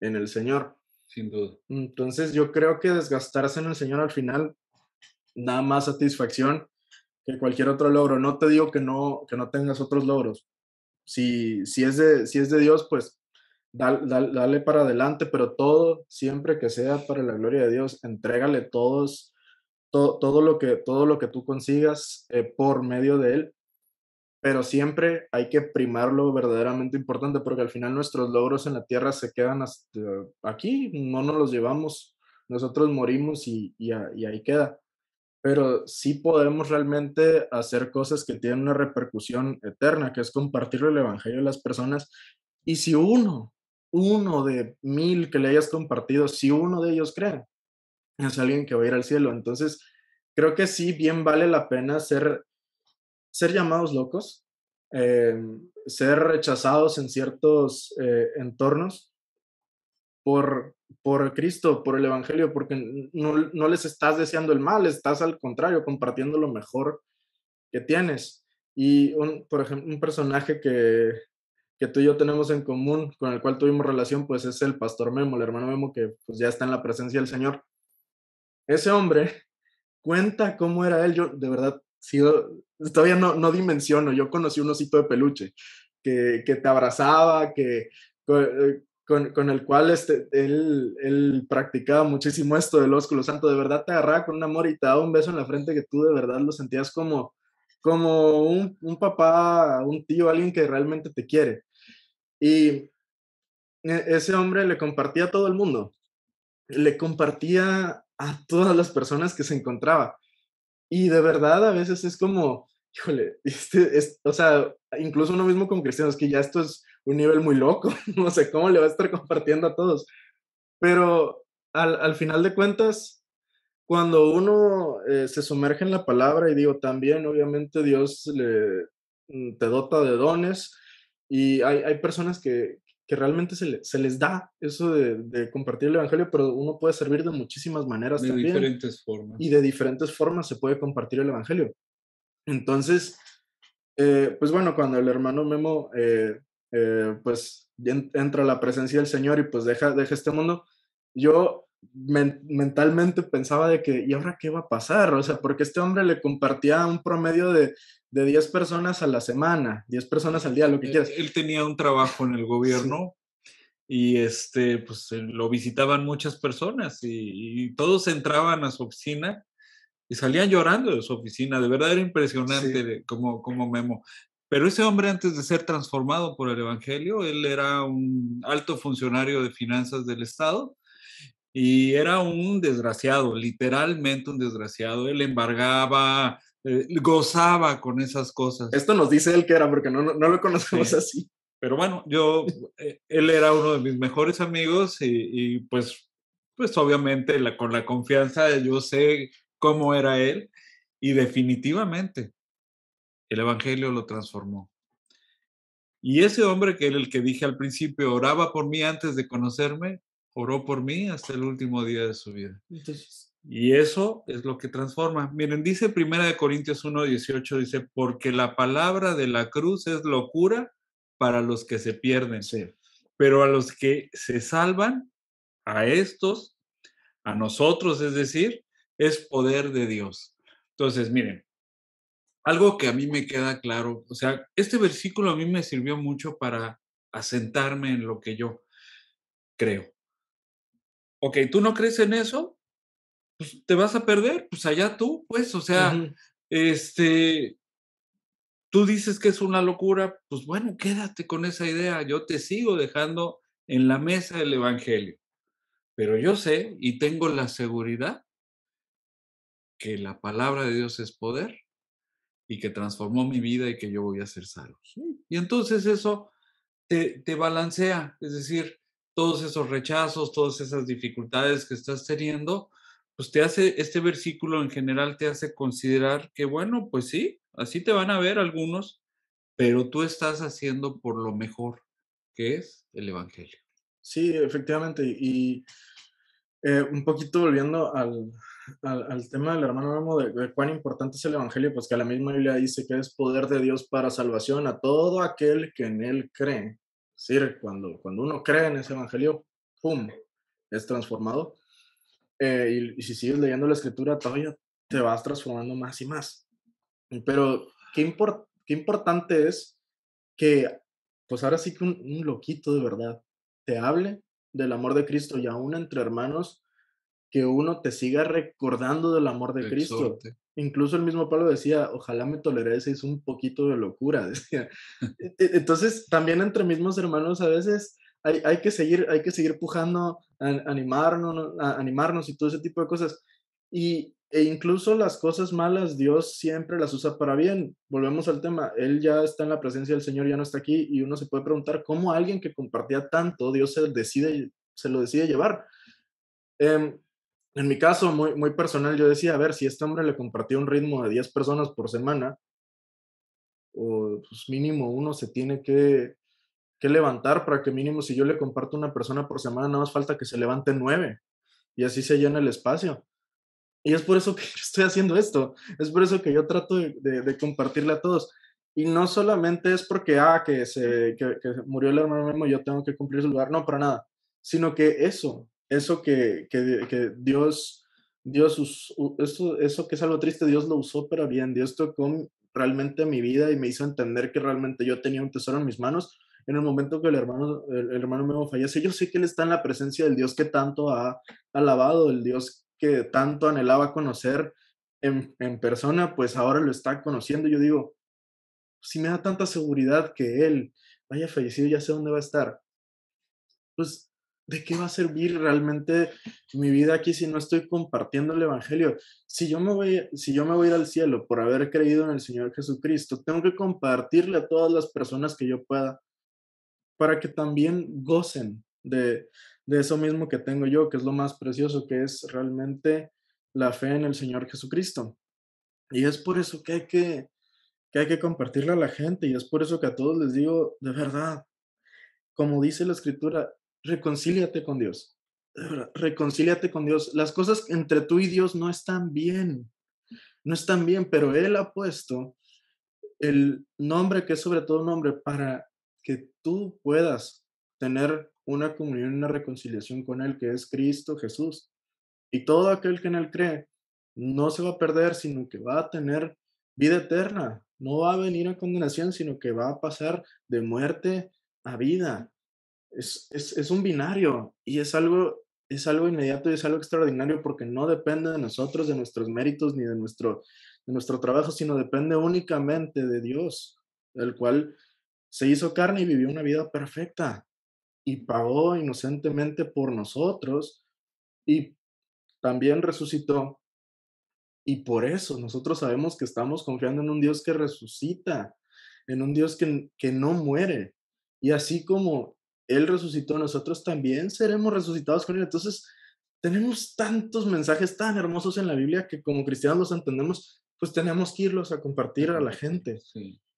en el Señor. Sin duda. Entonces yo creo que desgastarse en el Señor al final da más satisfacción que cualquier otro logro. No te digo que no, que no tengas otros logros. Si, si, es, de, si es de Dios, pues dale, para adelante, pero todo, siempre que sea para la gloria de Dios, entrégale todos, todo, lo que, todo lo que tú consigas eh, por medio de Él. Pero siempre hay que primar lo verdaderamente importante, porque al final nuestros logros en la tierra se quedan hasta aquí, no nos los llevamos, nosotros morimos y, y, y ahí queda pero sí podemos realmente hacer cosas que tienen una repercusión eterna, que es compartir el Evangelio a las personas. Y si uno, uno de mil que le hayas compartido, si uno de ellos cree, es alguien que va a ir al cielo. Entonces, creo que sí, bien vale la pena ser, ser llamados locos, eh, ser rechazados en ciertos eh, entornos, por, por Cristo, por el Evangelio, porque no, no, les estás deseando el mal, estás al contrario, compartiendo lo mejor que tienes. Y un, por ejemplo, un personaje que, que tú y yo tenemos en común, con el cual tuvimos relación, pues es el pastor Memo, el hermano Memo que pues, ya está en la presencia del Señor. Ese hombre cuenta cómo era él, yo de verdad, sido todavía no, no dimensiono, yo conocí un osito de peluche que, que te abrazaba, que eh, con, con, el cual este, él, él, practicaba muchísimo esto del ósculo santo. De verdad te agarraba con un amor y te daba un beso en la frente que tú de verdad lo sentías como, como un, un papá, un tío, alguien que realmente te quiere. Y e, ese hombre le compartía a todo el mundo, le compartía a todas las personas que se encontraba. Y de verdad a veces es como, híjole, este, o sea, incluso uno mismo con cristianos que ya esto es un nivel muy loco, no sé cómo le va a estar compartiendo a todos. Pero al, al final de cuentas, cuando uno eh, se sumerge en la palabra, y digo, también obviamente Dios le, mm, te dota de dones, y hay, hay personas que, que realmente se, se, les da eso de, de, compartir el Evangelio, pero uno puede servir de muchísimas maneras también. diferentes formas. Y de diferentes formas se puede compartir el Evangelio. Entonces, eh, pues bueno, cuando el hermano Memo eh, eh, pues entra la presencia del Señor y pues deja, este mundo. Yo mentalmente pensaba de que, ¿y ahora qué va a pasar? O sea, porque este hombre le compartía un promedio de, de 10 personas a la semana, 10 personas al día, lo que eh, quieras. Él tenía un trabajo en el gobierno. Y este, pues eh, lo visitaban muchas personas y, todos entraban a su oficina y salían llorando de su oficina, de verdad era impresionante como, como Memo. Pero ese hombre antes de ser transformado por el Evangelio, él era un alto funcionario de finanzas del Estado y era un desgraciado, literalmente un desgraciado. Él embargaba, eh, gozaba con esas cosas. Esto nos dice él que era porque no, no, lo conocemos así. Pero bueno, yo, eh, él era uno de mis mejores amigos y, pues, pues obviamente con la confianza yo sé cómo era él y definitivamente el Evangelio lo transformó. Y ese hombre que era el que dije al principio, oraba por mí antes de conocerme, oró por mí hasta el último día de su vida. y eso es lo que transforma. Miren, dice Primera de Corintios 1, 18, dice, porque la palabra de la cruz es locura para los que se pierden, pero a los que se salvan, a estos, a nosotros, es decir, es poder de Dios. Entonces, miren, algo que a mí me queda claro, o sea, este versículo a mí me sirvió mucho para asentarme en lo que yo creo. Ok, ¿tú no crees en eso? Pues te vas a perder, pues allá tú, pues, o sea, este, tú dices que es una locura, pues bueno, quédate con esa idea, yo te sigo dejando en la mesa el Evangelio, pero yo sé y tengo la seguridad que la palabra de Dios es poder y que transformó mi vida y que yo voy a ser salvo. Y entonces eso te, balancea, es decir, todos esos rechazos, todas esas dificultades que estás teniendo, pues te hace, este versículo en general te hace considerar que, bueno, pues sí, así te van a ver algunos, pero tú estás haciendo por lo mejor, que es el Evangelio. Sí, efectivamente. Y eh, un poquito volviendo al, al, tema del hermano Memo de, cuán importante es el Evangelio, pues que la misma Biblia dice que es poder de Dios para salvación a todo aquel que en él cree. Es decir, cuando, cuando uno cree en ese Evangelio, ¡pum!, es transformado. Eh, y, si sigues leyendo la escritura, todavía te vas transformando más y más. Pero qué, qué importante es que, pues ahora sí que un, un loquito de verdad te hable del amor de Cristo y aún entre hermanos que uno te siga recordando del amor de Cristo. Incluso el mismo Pablo decía, ojalá me es un poquito de locura, decía. E-, e-, entonces, también entre mismos hermanos a veces hay, hay que, seguir, hay que seguir pujando, animarnos, animarnos y todo ese tipo de cosas. Y, e incluso las cosas malas, Dios siempre las usa para bien. Volvemos al tema, Él ya está en la presencia del Señor, ya no está aquí, y uno se puede preguntar cómo alguien que compartía tanto, Dios se, decide, se lo decide llevar. Eh, en mi caso, muy, muy personal, yo decía, a ver, si este hombre le compartió un ritmo de 10 personas por semana, o pues mínimo uno se tiene que, levantar para que mínimo si yo le comparto una persona por semana, nada más falta que se levante nueve y así se llena el espacio. Y es por eso que estoy haciendo esto, es por eso que yo trato de, compartirle a todos. Y no solamente es porque, ah, que, se, murió el hermano y yo tengo que cumplir su lugar, no, para nada, sino que eso, eso que, Dios, Dios sus eso, eso que es algo triste, Dios lo usó pero bien, Dios tocó realmente mi vida y me hizo entender que realmente yo tenía un tesoro en mis manos. En el momento que el hermano, el, hermano mío fallece, yo sé que él está en la presencia del Dios que tanto ha alabado, el Dios que tanto anhelaba conocer en, en persona, pues ahora lo está conociendo. Yo digo, si me da tanta seguridad que él haya fallecido, ya sé dónde va a estar. Pues ¿de qué va a servir realmente mi vida aquí si no estoy compartiendo el Evangelio? Si yo me voy, si yo me voy al cielo por haber creído en el Señor Jesucristo, tengo que compartirle a todas las personas que yo pueda para que también gocen de, eso mismo que tengo yo, que es lo más precioso, que es realmente la fe en el Señor Jesucristo. Y es por eso que hay que, que hay que compartirle a la gente y es por eso que a todos les digo, de verdad, como dice la escritura, reconcíliate con Dios. Reconcíliate con Dios. Las cosas entre tú y Dios no están bien. No están bien, pero Él ha puesto el nombre que es sobre todo un nombre para que tú puedas tener una comunión, una reconciliación con Él, que es Cristo Jesús. Y todo aquel que en Él cree no se va a perder, sino que va a tener vida eterna. No va a venir a condenación, sino que va a pasar de muerte a vida es, un binario y es algo, es algo inmediato y es algo extraordinario porque no depende de nosotros, de nuestros méritos ni de nuestro, de nuestro trabajo, sino depende únicamente de Dios, el cual se hizo carne y vivió una vida perfecta y pagó inocentemente por nosotros y también resucitó. Y por eso nosotros sabemos que estamos confiando en un Dios que resucita, en un Dios que, que no muere. Y así como él resucitó, nosotros también seremos resucitados con Él. Entonces, tenemos tantos mensajes tan hermosos en la Biblia que como cristianos los entendemos, pues tenemos que irlos a compartir a la gente.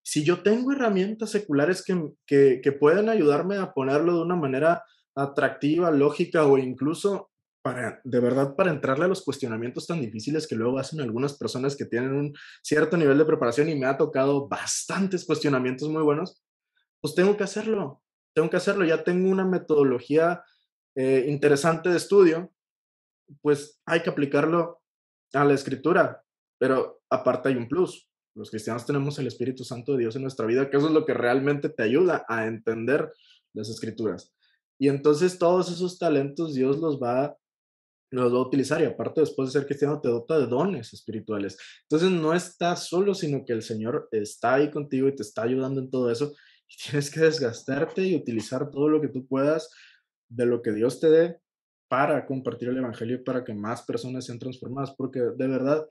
Si yo tengo herramientas seculares que, que pueden ayudarme a ponerlo de una manera atractiva, lógica o incluso para, de verdad, para entrarle a los cuestionamientos tan difíciles que luego hacen algunas personas que tienen un cierto nivel de preparación y me ha tocado bastantes cuestionamientos muy buenos, pues tengo que hacerlo tengo que hacerlo, ya tengo una metodología eh, interesante de estudio, pues hay que aplicarlo a la escritura, pero aparte hay un plus. Los cristianos tenemos el Espíritu Santo de Dios en nuestra vida, que eso es lo que realmente te ayuda a entender las escrituras. Y entonces todos esos talentos Dios los va, los va a utilizar y aparte después de ser cristiano te dota de dones espirituales. Entonces no estás solo, sino que el Señor está ahí contigo y te está ayudando en todo eso tienes que desgastarte y utilizar todo lo que tú puedas de lo que Dios te dé para compartir el Evangelio, y para que más personas sean transformadas, porque de verdad,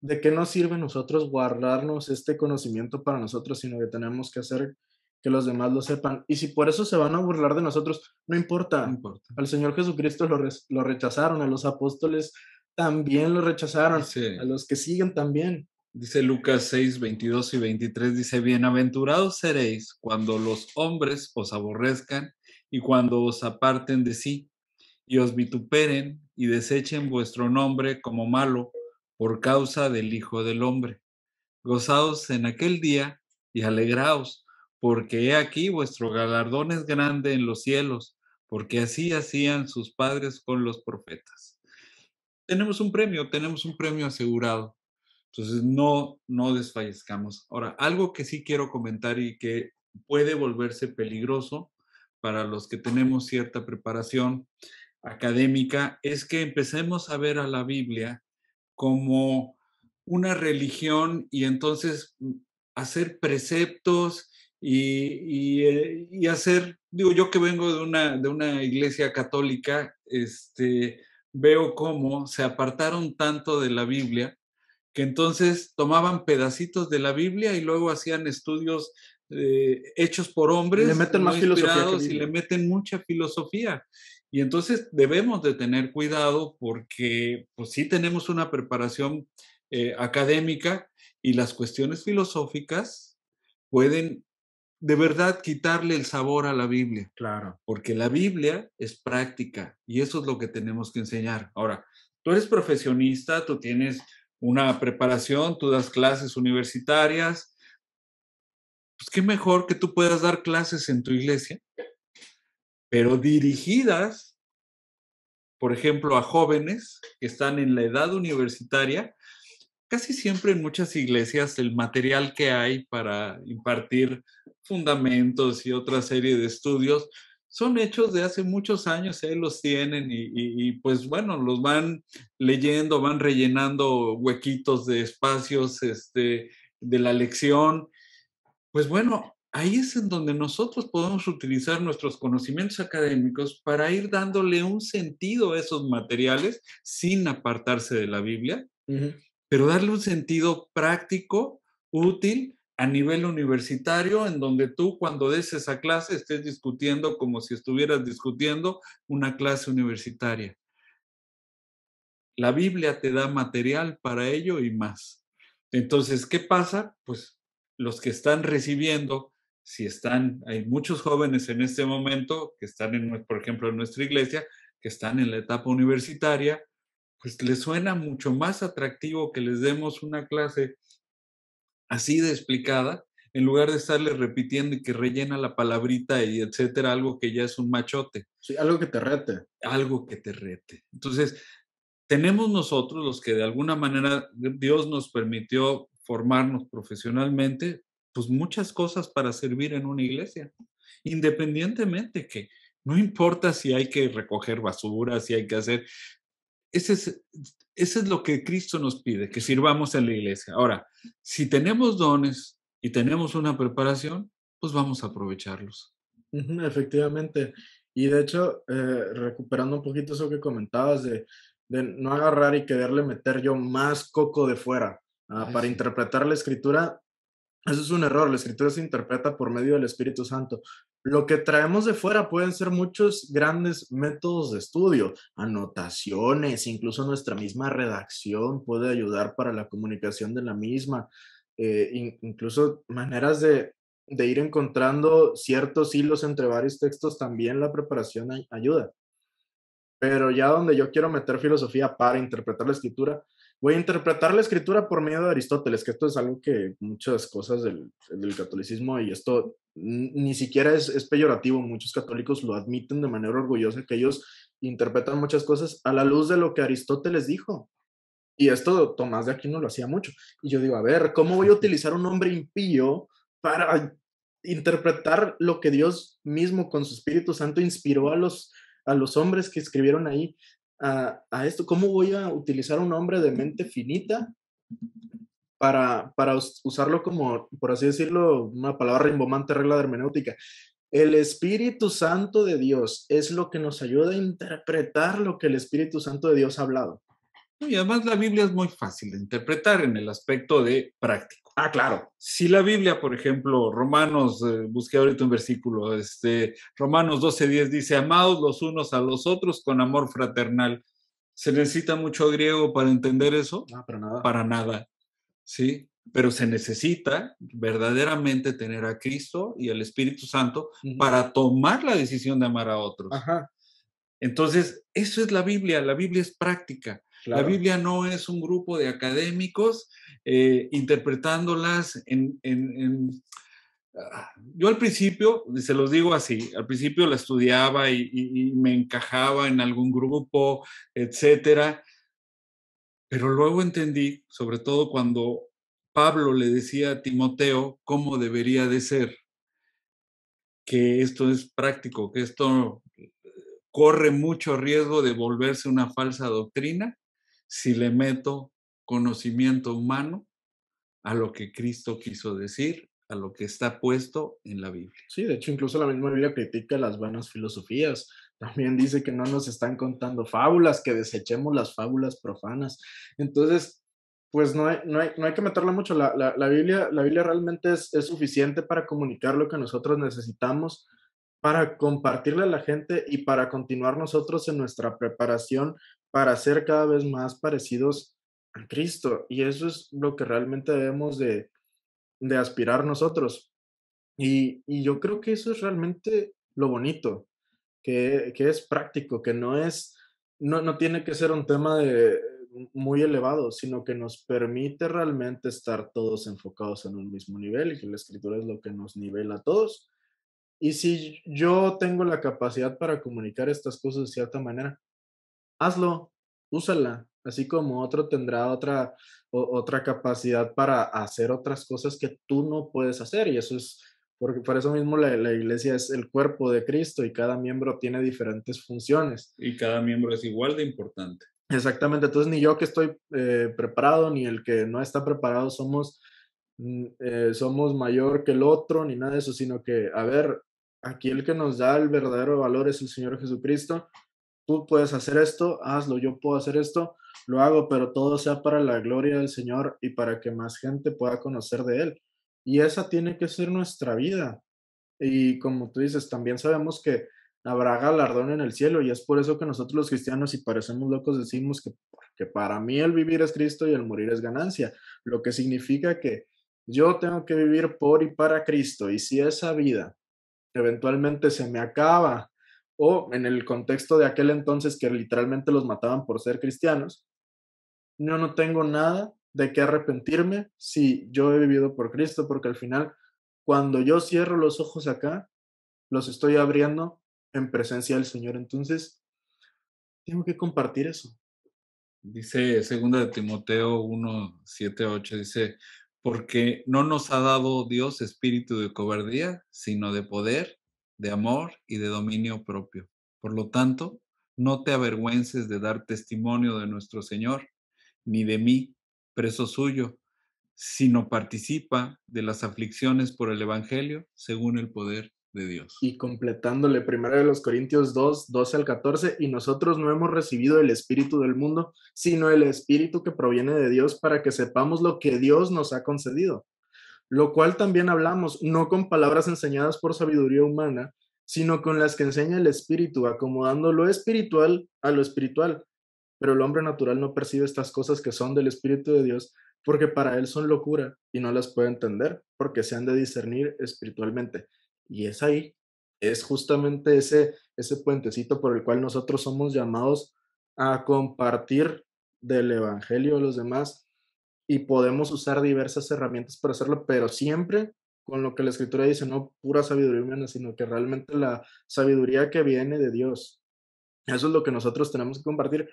¿de qué nos sirve nosotros guardarnos este conocimiento para nosotros, sino que tenemos que hacer que los demás lo sepan? Y si por eso se van a burlar de nosotros, no importa. importa. Al Señor Jesucristo lo, rechazaron, a los apóstoles también lo rechazaron, a los que siguen también. Dice Lucas 6, 22 y 23, dice, bienaventurados seréis cuando los hombres os aborrezcan y cuando os aparten de sí y os vituperen y desechen vuestro nombre como malo por causa del Hijo del Hombre. Gozaos en aquel día y alegraos, porque he aquí vuestro galardón es grande en los cielos, porque así hacían sus padres con los profetas. Tenemos un premio, tenemos un premio asegurado entonces, no, no desfallezcamos. Ahora, algo que sí quiero comentar y que puede volverse peligroso para los que tenemos cierta preparación académica es que empecemos a ver a la Biblia como una religión y entonces mm, hacer preceptos eh, y, hacer, digo yo que vengo de una, de una iglesia católica, este, veo cómo se apartaron tanto de la Biblia que entonces tomaban pedacitos de la Biblia y luego hacían estudios eh, hechos por hombres. Le meten más filosofía. y le meten mucha filosofía. Y entonces debemos de tener cuidado porque pues sí tenemos una preparación eh, académica y las cuestiones filosóficas pueden de verdad quitarle el sabor a la Biblia. Claro. Porque la Biblia es práctica y eso es lo que tenemos que enseñar. Ahora, tú eres profesionista, tú tienes una preparación, tú das clases universitarias. Pues qué mejor que tú puedas dar clases en tu iglesia, pero dirigidas, por ejemplo, a jóvenes que están en la edad universitaria. Casi siempre en muchas iglesias el material que hay para impartir fundamentos y otra serie de estudios, son hechos de hace muchos años, ahí los tienen y, pues bueno, los van leyendo, van rellenando huequitos de espacios este, de la lección. Pues bueno, ahí es en donde nosotros podemos utilizar nuestros conocimientos académicos para ir dándole un sentido a esos materiales sin apartarse de la Biblia, pero darle un sentido práctico, útil a nivel universitario, en donde tú cuando des esa clase estés discutiendo como si estuvieras discutiendo una clase universitaria. La Biblia te da material para ello y más. Entonces, ¿qué pasa? Pues los que están recibiendo, si están, hay muchos jóvenes en este momento que están, en, por ejemplo, en nuestra iglesia, que están en la etapa universitaria, pues les suena mucho más atractivo que les demos una clase así de explicada, en lugar de estarle repitiendo y que rellena la palabrita y etcétera, algo que ya es un machote. Sí, algo que te rete. Algo que te rete. Entonces, tenemos nosotros los que de alguna manera Dios nos permitió formarnos profesionalmente, pues muchas cosas para servir en una iglesia, independientemente que no importa si hay que recoger basura, si hay que hacer, ese es, ese es lo que Cristo nos pide, que sirvamos en la iglesia. Ahora, si tenemos dones y tenemos una preparación, pues vamos a aprovecharlos. Efectivamente. Y de hecho, eh, recuperando un poquito eso que comentabas de, de, no agarrar y quererle meter yo más coco de fuera ah, para interpretar la escritura, eso es un error. La escritura se interpreta por medio del Espíritu Santo lo que traemos de fuera pueden ser muchos grandes métodos de estudio, anotaciones, incluso nuestra misma redacción puede ayudar para la comunicación de la misma, eh, incluso maneras de, ir encontrando ciertos hilos entre varios textos, también la preparación ayuda. Pero ya donde yo quiero meter filosofía para interpretar la escritura Voy a interpretar la escritura por medio de Aristóteles, que esto es algo que muchas cosas del, catolicismo y esto ni siquiera es, es, peyorativo, muchos católicos lo admiten de manera orgullosa que ellos interpretan muchas cosas a la luz de lo que Aristóteles dijo. Y esto Tomás de Aquino lo hacía mucho. Y yo digo, a ver, ¿cómo voy a utilizar un hombre impío para interpretar lo que Dios mismo con su Espíritu Santo inspiró a los, a los hombres que escribieron ahí a, esto? ¿Cómo voy a utilizar un hombre de mente finita para, para usarlo como, por así decirlo, una palabra rimbomante, regla de hermenéutica? El Espíritu Santo de Dios es lo que nos ayuda a interpretar lo que el Espíritu Santo de Dios ha hablado. Y además la Biblia es muy fácil de interpretar en el aspecto de práctica. Ah, claro. Si la Biblia, por ejemplo, Romanos, eh, busqué ahorita un versículo, este, Romanos 12:10 dice, amados los unos a los otros con amor fraternal. ¿Se necesita mucho griego para entender eso? Ah, para nada. Para nada. Sí, pero se necesita verdaderamente tener a Cristo y al Espíritu Santo para tomar la decisión de amar a otros. Ajá. Entonces, eso es la Biblia, la Biblia es práctica. La Biblia no es un grupo de académicos eh, interpretándolas ah, Yo al principio, se los digo así, al principio la estudiaba y, y me encajaba en algún grupo, etcétera, pero luego entendí, sobre todo cuando Pablo le decía a Timoteo cómo debería de ser, que esto es práctico, que esto eh, corre mucho riesgo de volverse una falsa doctrina si le meto conocimiento humano a lo que Cristo quiso decir, a lo que está puesto en la Biblia. Sí, de hecho, incluso la misma Biblia critica las buenas filosofías. También dice que no nos están contando fábulas, que desechemos las fábulas profanas. Entonces, pues no hay, no que meterla mucho. La, Biblia, la Biblia realmente es, es suficiente para comunicar lo que nosotros necesitamos para compartirle a la gente y para continuar nosotros en nuestra preparación para ser cada vez más parecidos a Cristo. Y eso es lo que realmente debemos de, aspirar nosotros. Y, yo creo que eso es realmente lo bonito, que, es práctico, que no es, no, tiene que ser un tema de, muy elevado, sino que nos permite realmente estar todos enfocados en un mismo nivel y que la escritura es lo que nos nivela a todos. Y si yo tengo la capacidad para comunicar estas cosas de cierta manera, hazlo, úsala, así como otro tendrá otra, otra capacidad para hacer otras cosas que tú no puedes hacer. Y eso es, porque por eso mismo la, iglesia es el cuerpo de Cristo y cada miembro tiene diferentes funciones. Y cada miembro es igual de importante. Exactamente, entonces ni yo que estoy eh, preparado, ni el que no está preparado somos, mm, eh, somos mayor que el otro, ni nada de eso, sino que, a ver, aquí el que nos da el verdadero valor es el Señor Jesucristo tú puedes hacer esto, hazlo, yo puedo hacer esto, lo hago, pero todo sea para la gloria del Señor y para que más gente pueda conocer de Él. Y esa tiene que ser nuestra vida. Y como tú dices, también sabemos que habrá galardón en el cielo y es por eso que nosotros los cristianos, si parecemos locos, decimos que, que para mí el vivir es Cristo y el morir es ganancia, lo que significa que yo tengo que vivir por y para Cristo. Y si esa vida eventualmente se me acaba o en el contexto de aquel entonces que literalmente los mataban por ser cristianos, yo no tengo nada de qué arrepentirme si yo he vivido por Cristo, porque al final, cuando yo cierro los ojos acá, los estoy abriendo en presencia del Señor. Entonces, tengo que compartir eso. Dice segunda de Timoteo 1, 7, 8, dice, porque no nos ha dado Dios espíritu de cobardía, sino de poder, de amor y de dominio propio. Por lo tanto, no te avergüences de dar testimonio de nuestro Señor, ni de mí, preso suyo, sino participa de las aflicciones por el Evangelio según el poder de Dios. Y completándole primero de los Corintios 2, 12 al 14, y nosotros no hemos recibido el Espíritu del mundo, sino el Espíritu que proviene de Dios para que sepamos lo que Dios nos ha concedido lo cual también hablamos, no con palabras enseñadas por sabiduría humana, sino con las que enseña el espíritu, acomodando lo espiritual a lo espiritual. Pero el hombre natural no percibe estas cosas que son del espíritu de Dios, porque para él son locura y no las puede entender, porque se han de discernir espiritualmente. Y es ahí, es justamente ese ese puentecito por el cual nosotros somos llamados a compartir del evangelio a los demás y podemos usar diversas herramientas para hacerlo, pero siempre con lo que la escritura dice, no pura sabiduría humana, sino que realmente la sabiduría que viene de Dios. Eso es lo que nosotros tenemos que compartir.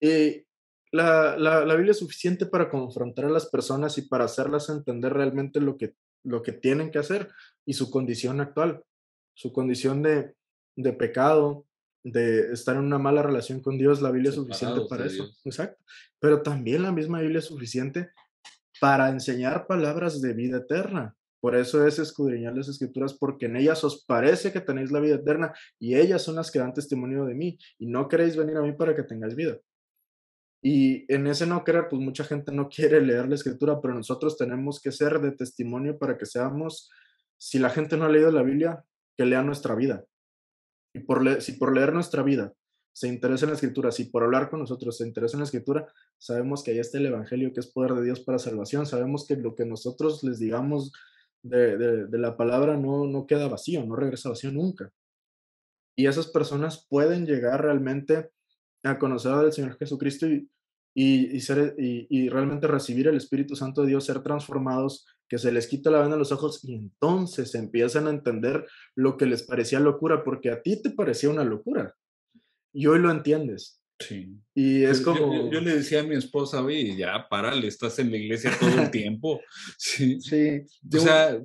Y eh, la, la, Biblia es suficiente para confrontar a las personas y para hacerlas entender realmente lo que, lo que tienen que hacer y su condición actual, su condición de, de pecado, de estar en una mala relación con Dios, la Biblia es suficiente para eso. Exacto. Pero también la misma Biblia es suficiente para enseñar palabras de vida eterna. Por eso es escudriñar las escrituras, porque en ellas os parece que tenéis la vida eterna y ellas son las que dan testimonio de mí y no queréis venir a mí para que tengáis vida. Y en ese no creer, pues mucha gente no quiere leer la escritura, pero nosotros tenemos que ser de testimonio para que seamos, si la gente no ha leído la Biblia, que lea nuestra vida por leer, si por leer nuestra vida se interesa en la escritura, si por hablar con nosotros se interesa en la escritura, sabemos que ahí está el Evangelio, que es poder de Dios para salvación, sabemos que lo que nosotros les digamos de, la palabra no, no queda vacío, no regresa vacío nunca. Y esas personas pueden llegar realmente a conocer al Señor Jesucristo y y, realmente recibir el Espíritu Santo de Dios, ser transformados, que se les quita la venda de los ojos y entonces empiezan a entender lo que les parecía locura, porque a ti te parecía una locura y hoy lo entiendes. Sí. Y es pues como. Yo, le decía a mi esposa, vi ya, le estás en la iglesia todo el tiempo. Sí. sí. O sea, eh,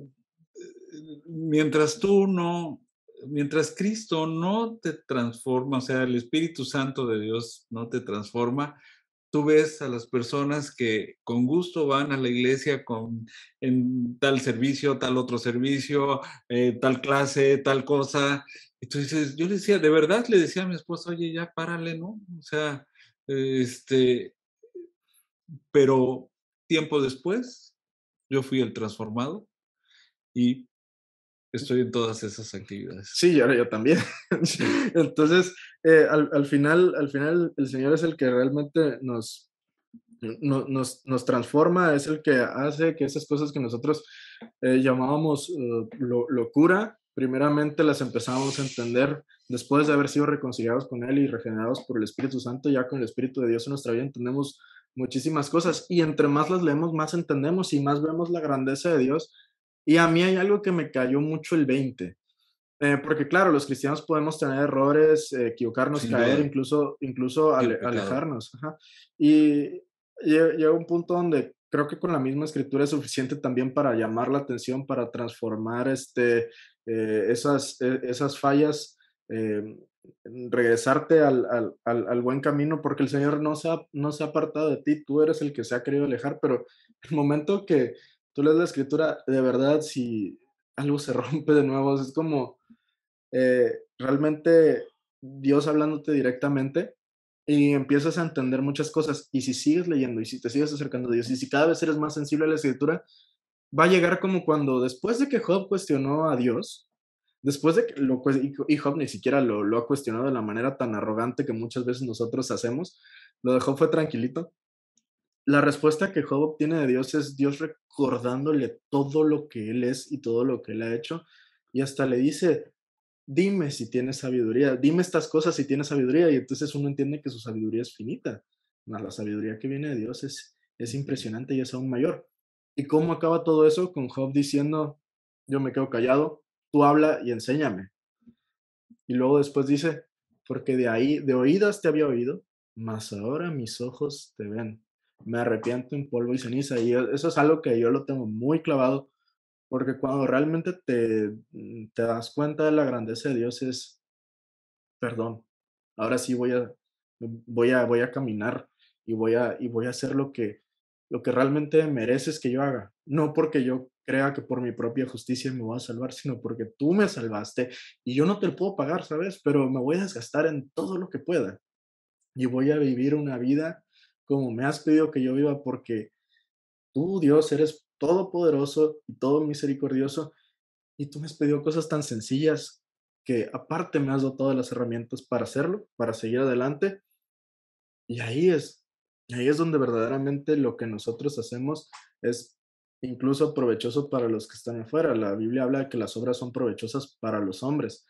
mientras tú no. Mientras Cristo no te transforma, o sea, el Espíritu Santo de Dios no te transforma, tú ves a las personas que con gusto van a la iglesia con, en tal servicio, tal otro servicio, eh, tal clase, tal cosa. Entonces yo le decía, de verdad le decía a mi esposa, oye, ya párale, ¿no? O sea, este, pero tiempo después yo fui el transformado y Estoy en todas esas actividades. Sí, ahora yo también. Entonces, eh, al, final, al final el Señor es el que realmente nos, nos, transforma, es el que hace que esas cosas que nosotros eh, llamábamos eh, locura, primeramente las empezamos a entender después de haber sido reconciliados con Él y regenerados por el Espíritu Santo, ya con el Espíritu de Dios en nuestra vida entendemos muchísimas cosas y entre más las leemos, más entendemos y más vemos la grandeza de Dios y a mí hay algo que me cayó mucho el 20. Eh, porque claro, los cristianos podemos tener errores, eh, equivocarnos, caer, incluso, incluso alejarnos. Y llega un punto donde creo que con la misma escritura es suficiente también para llamar la atención, para transformar este, eh, esas, e, esas fallas, em, regresarte al, buen camino, porque el Señor no se, no se ha apartado de ti, tú eres el que se ha querido alejar, pero el momento que, tú lees la escritura, de verdad, si algo se rompe de nuevo, es como eh, realmente Dios hablándote directamente y empiezas a entender muchas cosas. Y si sigues leyendo y si te sigues acercando a Dios y si cada vez eres más sensible a la escritura, va a llegar como cuando después de que Job cuestionó a Dios, después de que lo y Job ni siquiera lo, lo ha cuestionado de la manera tan arrogante que muchas veces nosotros hacemos, lo de Job fue tranquilito, la respuesta que Job obtiene de Dios es Dios recordándole todo lo que él es y todo lo que él ha hecho. Y hasta le dice, dime si tienes sabiduría, dime estas cosas si tienes sabiduría. Y entonces uno entiende que su sabiduría es finita. No, la sabiduría que viene de Dios es, es impresionante y es aún mayor. ¿Y cómo acaba todo eso? Con Job diciendo, yo me quedo callado, tú habla y enséñame. Y luego después dice, porque de ahí, de oídas te había oído, mas ahora mis ojos te ven me arrepiento en polvo y ceniza. Y e-, eso es algo que yo lo tengo muy clavado, porque cuando realmente te, mm, te das cuenta de la grandeza de Dios es, perdón, ahora sí voy a, voy a, voy a caminar y voy a, y voy a hacer lo que, lo que realmente mereces que yo haga. No porque yo crea que por mi propia justicia me voy a salvar, sino porque tú me salvaste y yo no te lo puedo pagar, ¿sabes? Pero me voy a desgastar en todo lo que pueda y voy a vivir una vida como me has pedido que yo viva, porque tú, Dios, eres todopoderoso y todo misericordioso, y tú me has pedido cosas tan sencillas que aparte me has dado todas las herramientas para hacerlo, para seguir adelante. Y ahí es, ahí es donde verdaderamente lo que nosotros hacemos es incluso provechoso para los que están afuera. La Biblia habla de que las obras son provechosas para los hombres.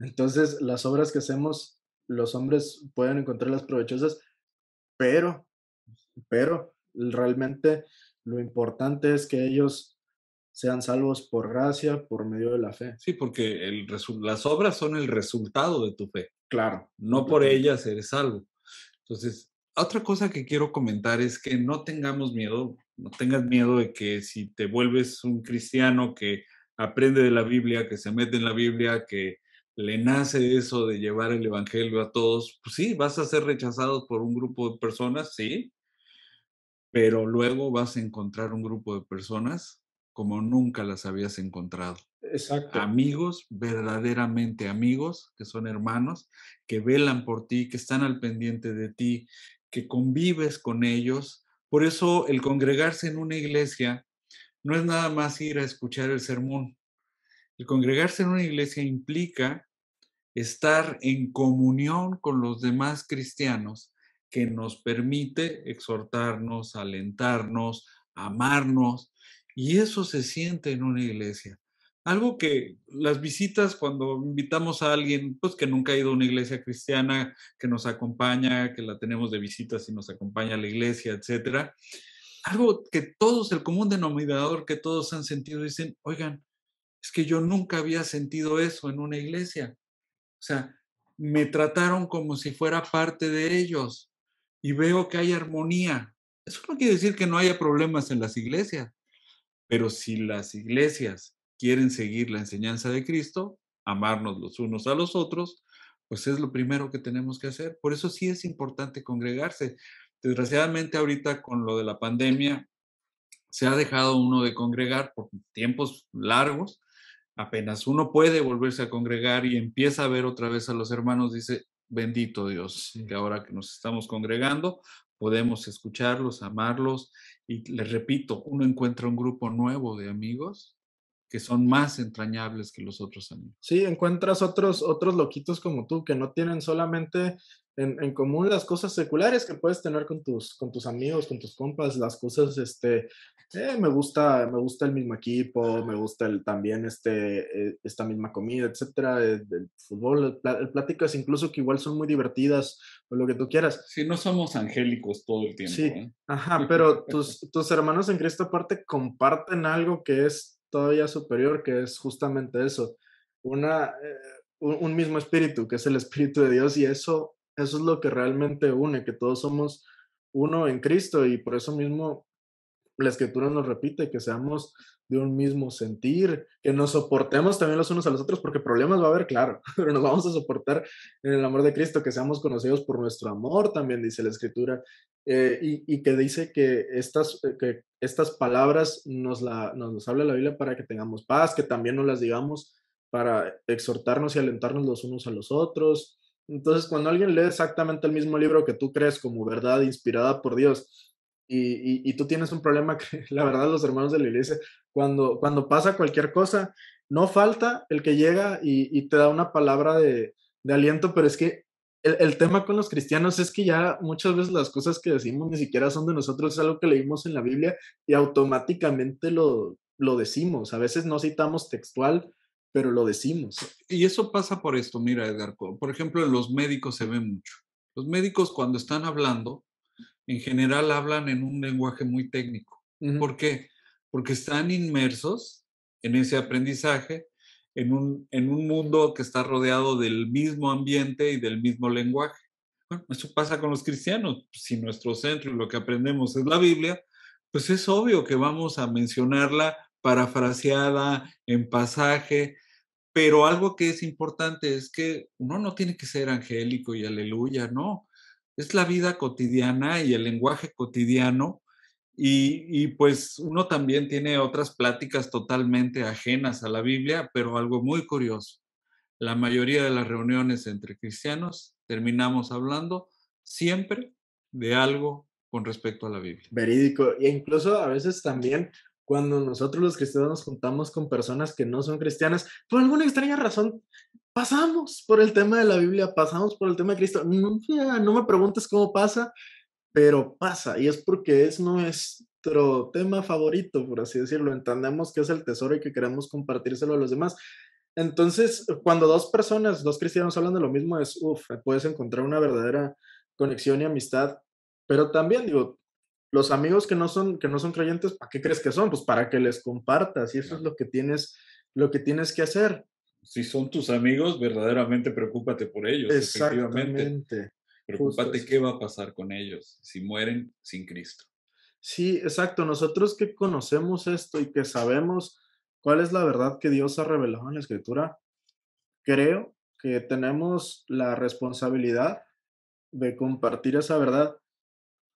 Entonces, las obras que hacemos, los hombres pueden encontrarlas provechosas, pero pero realmente lo importante es que ellos sean salvos por gracia, por medio de la fe. Sí, porque el las obras son el resultado de tu fe. Claro. No por ellas eres salvo. Entonces, otra cosa que quiero comentar es que no tengamos miedo, no tengas miedo de que si te vuelves un cristiano que aprende de la Biblia, que se mete en la Biblia, que le nace eso de llevar el Evangelio a todos, pues sí, vas a ser rechazado por un grupo de personas, sí, pero luego vas a encontrar un grupo de personas como nunca las habías encontrado. Exacto. Amigos, verdaderamente amigos, que son hermanos, que velan por ti, que están al pendiente de ti, que convives con ellos. Por eso el congregarse en una iglesia no es nada más ir a escuchar el sermón. El congregarse en una iglesia implica estar en comunión con los demás cristianos que nos permite exhortarnos, alentarnos, amarnos. Y eso se siente en una iglesia. Algo que las visitas cuando invitamos a alguien, pues que nunca ha ido a una iglesia cristiana, que nos acompaña, que la tenemos de visitas y nos acompaña a la iglesia, etcétera. Algo que todos, el común denominador que todos han sentido, dicen, oigan, es que yo nunca había sentido eso en una iglesia. O sea, me trataron como si fuera parte de ellos y veo que hay armonía. Eso no quiere decir que no haya problemas en las iglesias, pero si las iglesias quieren seguir la enseñanza de Cristo, amarnos los unos a los otros, pues es lo primero que tenemos que hacer. Por eso sí es importante congregarse. Desgraciadamente ahorita con lo de la pandemia se ha dejado uno de congregar por tiempos largos. Apenas uno puede volverse a congregar y empieza a ver otra vez a los hermanos, dice, Bendito Dios, que ahora que nos estamos congregando, podemos escucharlos, amarlos. Y les repito, uno encuentra un grupo nuevo de amigos que son más entrañables que los otros amigos. Sí, encuentras otros, otros loquitos como tú, que no tienen solamente en, común las cosas seculares que puedes tener con tus, con tus amigos, con tus compas, las cosas, este, eh, me gusta, me gusta el mismo equipo, me gusta el, también este, eh, esta misma comida, etcétera, eh, el, fútbol, el, pláticas incluso que igual son muy divertidas, o lo que tú quieras. Sí, no somos angélicos todo el tiempo. Sí, ajá, pero tus, tus hermanos en Cristo aparte comparten algo que es todavía superior, que es justamente eso, una... un mismo espíritu, que es el espíritu de Dios, y eso eso es lo que realmente une, que todos somos uno en Cristo y por eso mismo la escritura nos repite que seamos de un mismo sentir, que nos soportemos también los unos a los otros, porque problemas va a haber, claro, pero nos vamos a soportar en el amor de Cristo, que seamos conocidos por nuestro amor, también dice la Escritura, eh, y, que dice que estas, eh, que estas palabras nos, la, nos las habla la Biblia para que tengamos paz, que también nos las digamos para exhortarnos y alentarnos los unos a los otros, entonces, cuando alguien lee exactamente el mismo libro que tú crees como verdad inspirada por Dios, y, tú tienes un problema que la verdad los hermanos de la iglesia, cuando, cuando pasa cualquier cosa, no falta el que llega y, te da una palabra de, aliento, pero es que el, tema con los cristianos es que ya muchas veces las cosas que decimos ni siquiera son de nosotros, es algo que leímos en la Biblia y automáticamente lo, lo decimos. A veces no citamos textual, pero lo decimos. Y eso pasa por esto, mira Edgar, por ejemplo, en los médicos se ve mucho. Los médicos cuando están hablando, en general hablan en un lenguaje muy técnico. porque ¿Por qué? Porque están inmersos en ese aprendizaje, en un, en un mundo que está rodeado del mismo ambiente y del mismo lenguaje. Bueno, eso pasa con los cristianos. Si nuestro centro y lo que aprendemos es la Biblia, pues es obvio que vamos a mencionarla parafraseada en pasaje, pero algo que es importante es que uno no tiene que ser angélico y aleluya, no. Es la vida cotidiana y el lenguaje cotidiano. Y, pues uno también tiene otras pláticas totalmente ajenas a la Biblia, pero algo muy curioso. La mayoría de las reuniones entre cristianos terminamos hablando siempre de algo con respecto a la Biblia. Verídico. E incluso a veces también cuando nosotros los cristianos nos juntamos con personas que no son cristianas, por alguna extraña razón, pasamos por el tema de la Biblia, pasamos por el tema de Cristo. No, no me preguntes cómo pasa, pero pasa. Y es porque es nuestro tema favorito, por así decirlo. Entendemos que es el tesoro y que queremos compartírselo a los demás. Entonces, cuando dos personas, dos cristianos hablan de lo mismo, es, uff, puedes encontrar una verdadera conexión y amistad. Pero también, digo, los amigos que no son, que no son creyentes, ¿para qué crees que son? Pues para que les compartas y eso es lo que tienes, lo que tienes que hacer. Si son tus amigos, verdaderamente preocúpate por ellos. Exactamente. Preocúpate qué va a pasar con ellos si mueren sin Cristo. Sí, exacto. Nosotros que conocemos esto y que sabemos cuál es la verdad que Dios ha revelado en la Escritura, creo que tenemos la responsabilidad de compartir esa verdad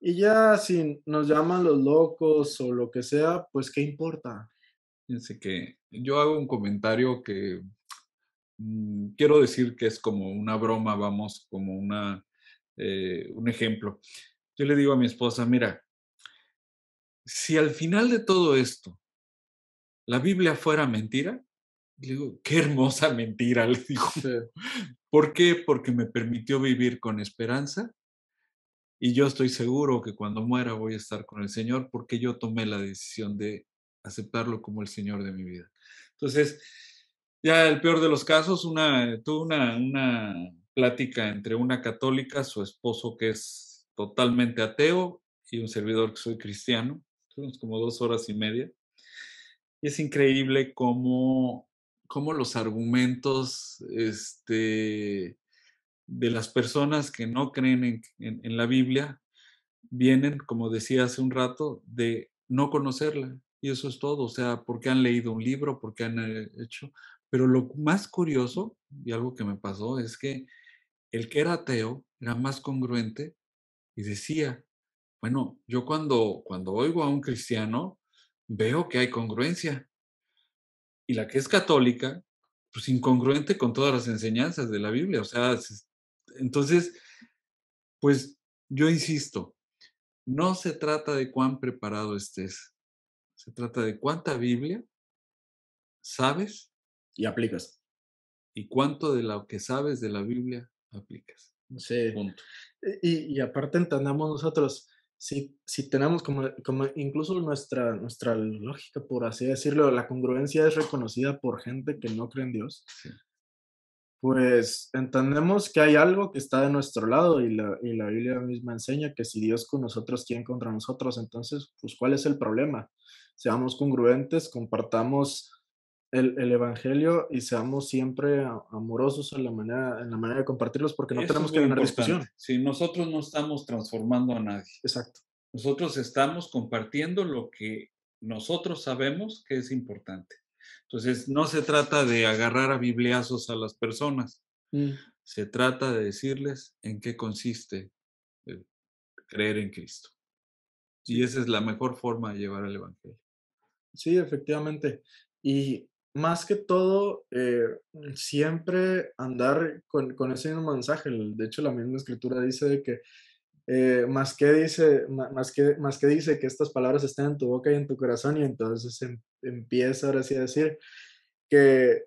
y ya si nos llaman los locos o lo que sea, pues qué importa. Fíjense que yo hago un comentario que mm, quiero decir que es como una broma, vamos, como una, eh, un ejemplo. Yo le digo a mi esposa, mira, si al final de todo esto la Biblia fuera mentira, le digo, qué hermosa mentira, le digo. ¿Por qué? Porque me permitió vivir con esperanza y yo estoy seguro que cuando muera voy a estar con el Señor porque yo tomé la decisión de aceptarlo como el Señor de mi vida. Entonces, ya el peor de los casos, una, tuve una, plática entre una católica, su esposo que es totalmente ateo y un servidor que soy cristiano. Tuvimos como dos horas y media. Y es increíble cómo, cómo los argumentos este, de las personas que no creen en, la Biblia vienen, como decía hace un rato, de no conocerla. Y eso es todo, o sea, porque han leído un libro, porque han eh, hecho. Pero lo más curioso, y algo que me pasó, es que el que era ateo era más congruente y decía, bueno, yo cuando, cuando oigo a un cristiano, veo que hay congruencia. Y la que es católica, pues incongruente con todas las enseñanzas de la Biblia, o sea, entonces, pues yo insisto, no se trata de cuán preparado estés, se trata de cuánta Biblia sabes y aplicas. Y cuánto de lo que sabes de la Biblia aplicas. Sí. E, y, aparte entendamos nosotros, si, tenemos como, como incluso nuestra, nuestra lógica, por así decirlo, la congruencia es reconocida por gente que no cree en Dios. Sí pues entendemos que hay algo que está de nuestro lado y la, Biblia misma enseña que si Dios con nosotros, ¿quién contra nosotros? Entonces, pues, ¿cuál es el problema? Seamos congruentes, compartamos el, Evangelio y seamos siempre amorosos en la manera, en la manera de compartirlos porque no tenemos que tener discusión. Si nosotros no estamos transformando a nadie. Exacto. Nosotros estamos compartiendo lo que nosotros sabemos que es importante. Entonces, no se trata de agarrar a bibliazos a las personas, mm. se trata de decirles en qué consiste creer en Cristo. Y esa es la mejor forma de llevar el Evangelio. Sí, efectivamente. Y más que todo, eh, siempre andar con, ese mismo mensaje. De hecho, la misma escritura dice que eh, más que dice, más que, más que dice que estas palabras estén en tu boca y en tu corazón y entonces em, empieza ahora sí a decir que,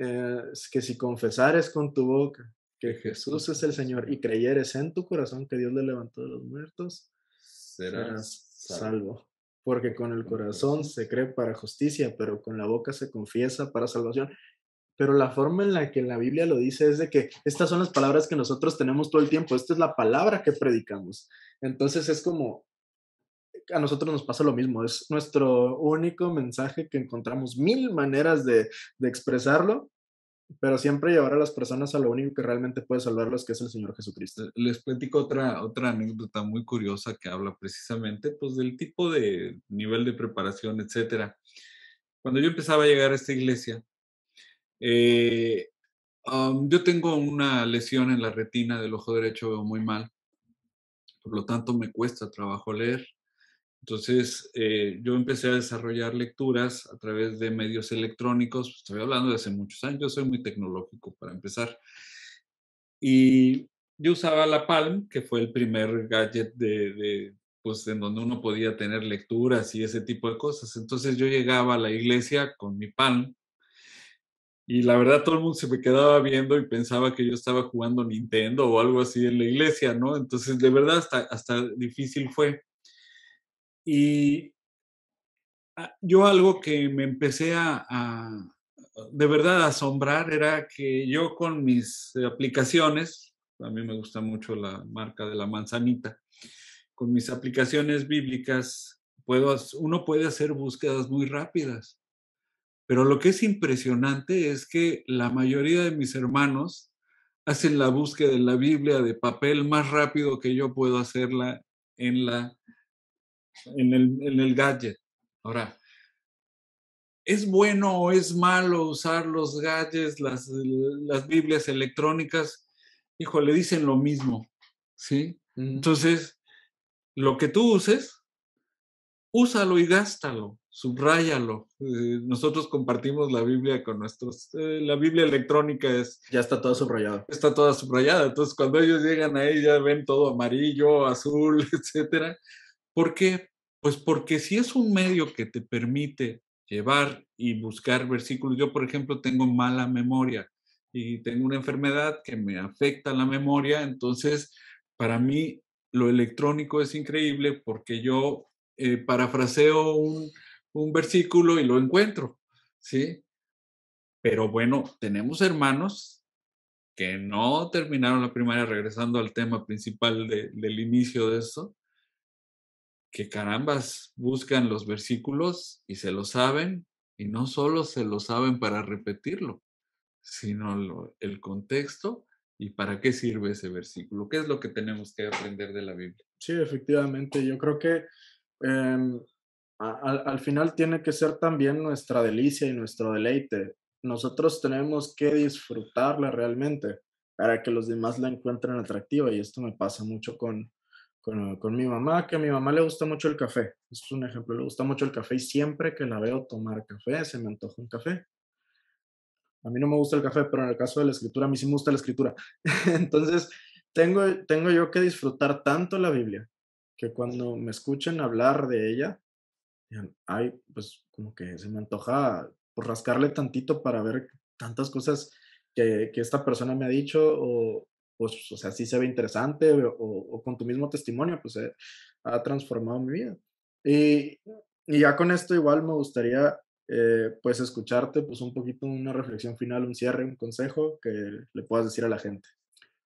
eh, que si confesares con tu boca que Jesús es el Señor y creyeres en tu corazón que Dios le levantó de los muertos, serás salvo. Porque con el corazón se cree para justicia, pero con la boca se confiesa para salvación. Pero la forma en la que la Biblia lo dice es de que estas son las palabras que nosotros tenemos todo el tiempo, esta es la palabra que predicamos. Entonces es como, a nosotros nos pasa lo mismo, es nuestro único mensaje que encontramos mil maneras de, de expresarlo, pero siempre llevar a las personas a lo único que realmente puede salvarlos, que es el Señor Jesucristo. Les platico otra, otra anécdota muy curiosa que habla precisamente pues, del tipo de nivel de preparación, etcétera. Cuando yo empezaba a llegar a esta iglesia, eh, yo tengo una lesión en la retina del ojo derecho, veo muy mal, por lo tanto me cuesta trabajo leer. Entonces, eh, yo empecé a desarrollar lecturas a través de medios electrónicos, pues, estoy hablando de hace muchos años, yo soy muy tecnológico para empezar. Y yo usaba la Palm, que fue el primer gadget de, de, pues, en donde uno podía tener lecturas y ese tipo de cosas. Entonces yo llegaba a la iglesia con mi Palm y la verdad todo el mundo se me quedaba viendo y pensaba que yo estaba jugando Nintendo o algo así en la iglesia, ¿no? Entonces de verdad hasta, hasta difícil fue. Y ah, yo algo que me empecé a, de verdad asombrar era que yo con mis aplicaciones, a mí me gusta mucho la marca de la manzanita, con mis aplicaciones bíblicas, puedo, uno puede hacer búsquedas muy rápidas. Pero lo que es impresionante es que la mayoría de mis hermanos hacen la búsqueda de la Biblia de papel más rápido que yo puedo hacerla en la en el, en el gadget. Ahora, ¿es bueno o es malo usar los gadgets, las, las Biblias electrónicas? Hijo, le dicen lo mismo, ¿sí? Mm. Entonces, lo que tú uses, úsalo y gástalo, subráyalo. Eh, nosotros compartimos la Biblia con nuestros, eh, la Biblia electrónica es... Ya está toda subrayada. Está toda subrayada, entonces cuando ellos llegan ahí ya ven todo amarillo, azul, etcétera. ¿Por qué? Pues porque si es un medio que te permite llevar y buscar versículos, yo por ejemplo tengo mala memoria y tengo una enfermedad que me afecta la memoria, entonces para mí lo electrónico es increíble porque yo eh, parafraseo un, versículo y lo encuentro, ¿sí? Pero bueno, tenemos hermanos que no terminaron la primaria, regresando al tema principal del inicio de esto, que carambas buscan los versículos y se lo saben, y no solo se lo saben para repetirlo, sino el contexto y para qué sirve ese versículo. ¿Qué es lo que tenemos que aprender de la Biblia? Sí, efectivamente, yo creo que em, al final tiene que ser también nuestra delicia y nuestro deleite. Nosotros tenemos que disfrutarla realmente para que los demás la encuentren atractiva y esto me pasa mucho con, eh, con, mi mamá, que a mi mamá le gusta mucho el café. es un ejemplo, le gusta mucho el café y siempre que la veo tomar café, se me antoja un café. A mí no me gusta el café, pero en el caso de la escritura, a mí sí me gusta la escritura. Entonces, tengo, tengo yo que disfrutar tanto la Biblia que cuando me escuchen hablar de ella, ay, pues como que se me antoja por rascarle tantito para ver tantas cosas que, que esta persona me ha dicho o, pues, o sea, sí se ve interesante o, con tu mismo testimonio, pues eh, ha transformado mi vida. Y, ya con esto igual me gustaría, eh, pues, escucharte, pues, un poquito una reflexión final, un cierre, un consejo que le puedas decir a la gente.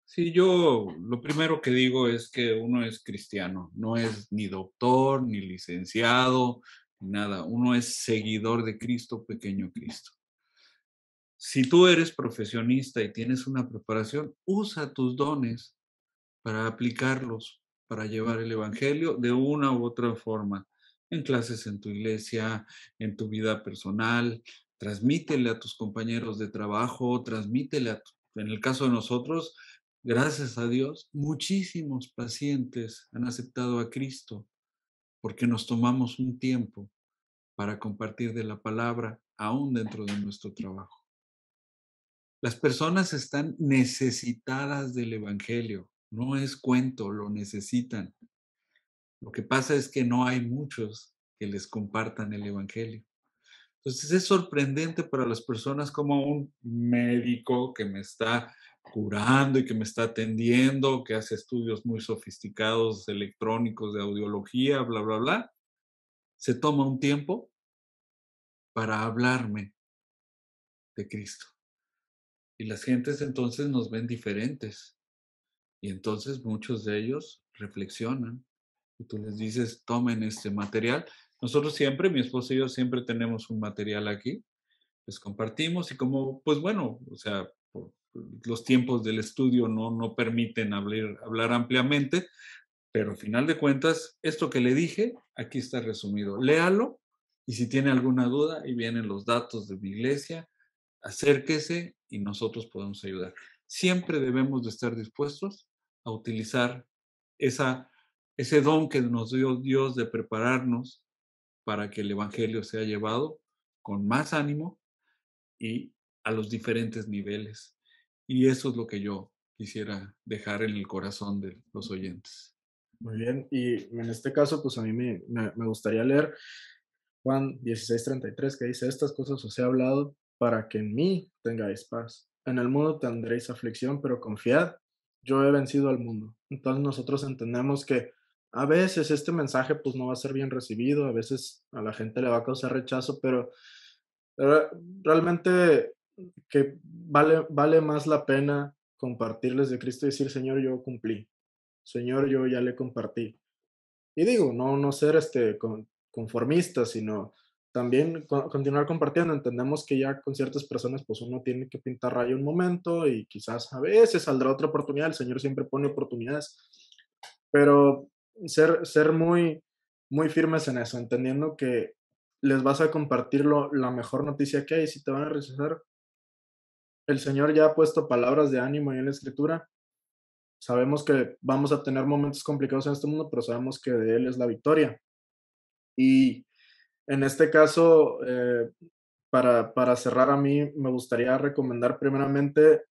Sí, yo lo primero que digo es que uno es cristiano, no es ni doctor, ni licenciado, nada, uno es seguidor de Cristo, pequeño Cristo. Si tú eres profesionista y tienes una preparación, usa tus dones para aplicarlos, para llevar el Evangelio de una u otra forma, en clases en tu iglesia, en tu vida personal, transmítele a tus compañeros de trabajo, transmítele a en el caso de nosotros, gracias a Dios, muchísimos pacientes han aceptado a Cristo porque nos tomamos un tiempo para compartir de la palabra aún dentro de nuestro trabajo. Las personas están necesitadas del Evangelio, no es cuento, lo necesitan. Lo que pasa es que no hay muchos que les compartan el Evangelio. Entonces es sorprendente para las personas como un médico que me está curando y que me está atendiendo, que hace estudios muy sofisticados electrónicos de audiología, bla, bla, bla, se toma un tiempo para hablarme de Cristo. Y las gentes entonces nos ven diferentes. Y entonces muchos de ellos reflexionan. Y tú les dices, tomen este material. Nosotros siempre, mi esposo y yo siempre tenemos un material aquí. Les compartimos y como, pues bueno, o sea, los tiempos del estudio no, no permiten hablar, hablar ampliamente, pero al final de cuentas, esto que le dije, aquí está resumido. Léalo y si tiene alguna duda, ahí vienen los datos de mi iglesia, acérquese y nosotros podemos ayudar. Siempre debemos de estar dispuestos a utilizar esa, ese don que nos dio Dios de prepararnos para que el Evangelio sea llevado con más ánimo y a los diferentes niveles. Y eso es lo que yo quisiera dejar en el corazón de los oyentes. Muy bien, y en este caso, pues a mí me, gustaría leer Juan 16:33 que dice, estas cosas os he hablado para que en mí tengáis paz. En el mundo tendréis aflicción, pero confiad, yo he vencido al mundo. Entonces nosotros entendemos que a veces este mensaje pues no va a ser bien recibido, a veces a la gente le va a causar rechazo, pero realmente que vale, vale más la pena compartirles de Cristo y decir, Señor, yo cumplí, Señor, yo ya le compartí. Y digo, no, no ser este conformista, sino también continuar compartiendo. Entendemos que ya con ciertas personas, pues uno tiene que pintar rayo un momento y quizás a veces saldrá otra oportunidad. El Señor siempre pone oportunidades, pero ser, ser muy, muy firmes en eso, entendiendo que les vas a compartir lo, la mejor noticia que hay. Si te van a rechazar, el Señor ya ha puesto palabras de ánimo en la escritura. Sabemos que vamos a tener momentos complicados en este mundo, pero sabemos que de Él es la victoria. Y en este caso, eh, para, cerrar a mí, me gustaría recomendar primeramente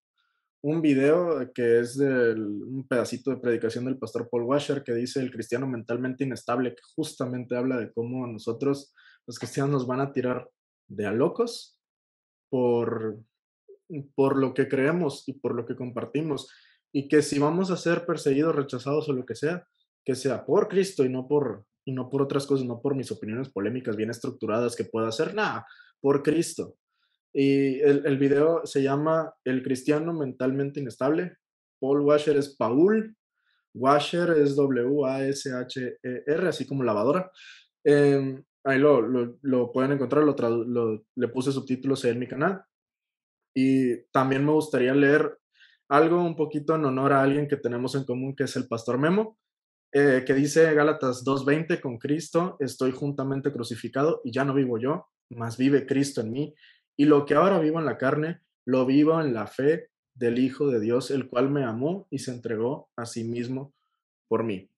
un video eh, que es un pedacito de predicación del pastor Paul Washer que dice el cristiano mentalmente inestable, que justamente habla de cómo nosotros los cristianos nos van a tirar de a locos por, por lo que creemos y por lo que compartimos. Y que si vamos a ser perseguidos, rechazados o lo que sea, que sea por Cristo y no por y no por otras cosas, no por mis opiniones polémicas bien estructuradas que pueda hacer, nada, por Cristo. Y el, video se llama El cristiano mentalmente inestable. Paul Washer es Paul, Washer es W-A-S-H-E-R, así como lavadora. Em, ahí lo, lo, pueden encontrar, lo, le puse subtítulos en mi canal. Y también me gustaría leer algo un poquito en honor a alguien que tenemos en común, que es el pastor Memo. Eh, que dice Gálatas 2.20, con Cristo estoy juntamente crucificado y ya no vivo yo, mas vive Cristo en mí. Y lo que ahora vivo en la carne, lo vivo en la fe del Hijo de Dios, el cual me amó y se entregó a sí mismo por mí.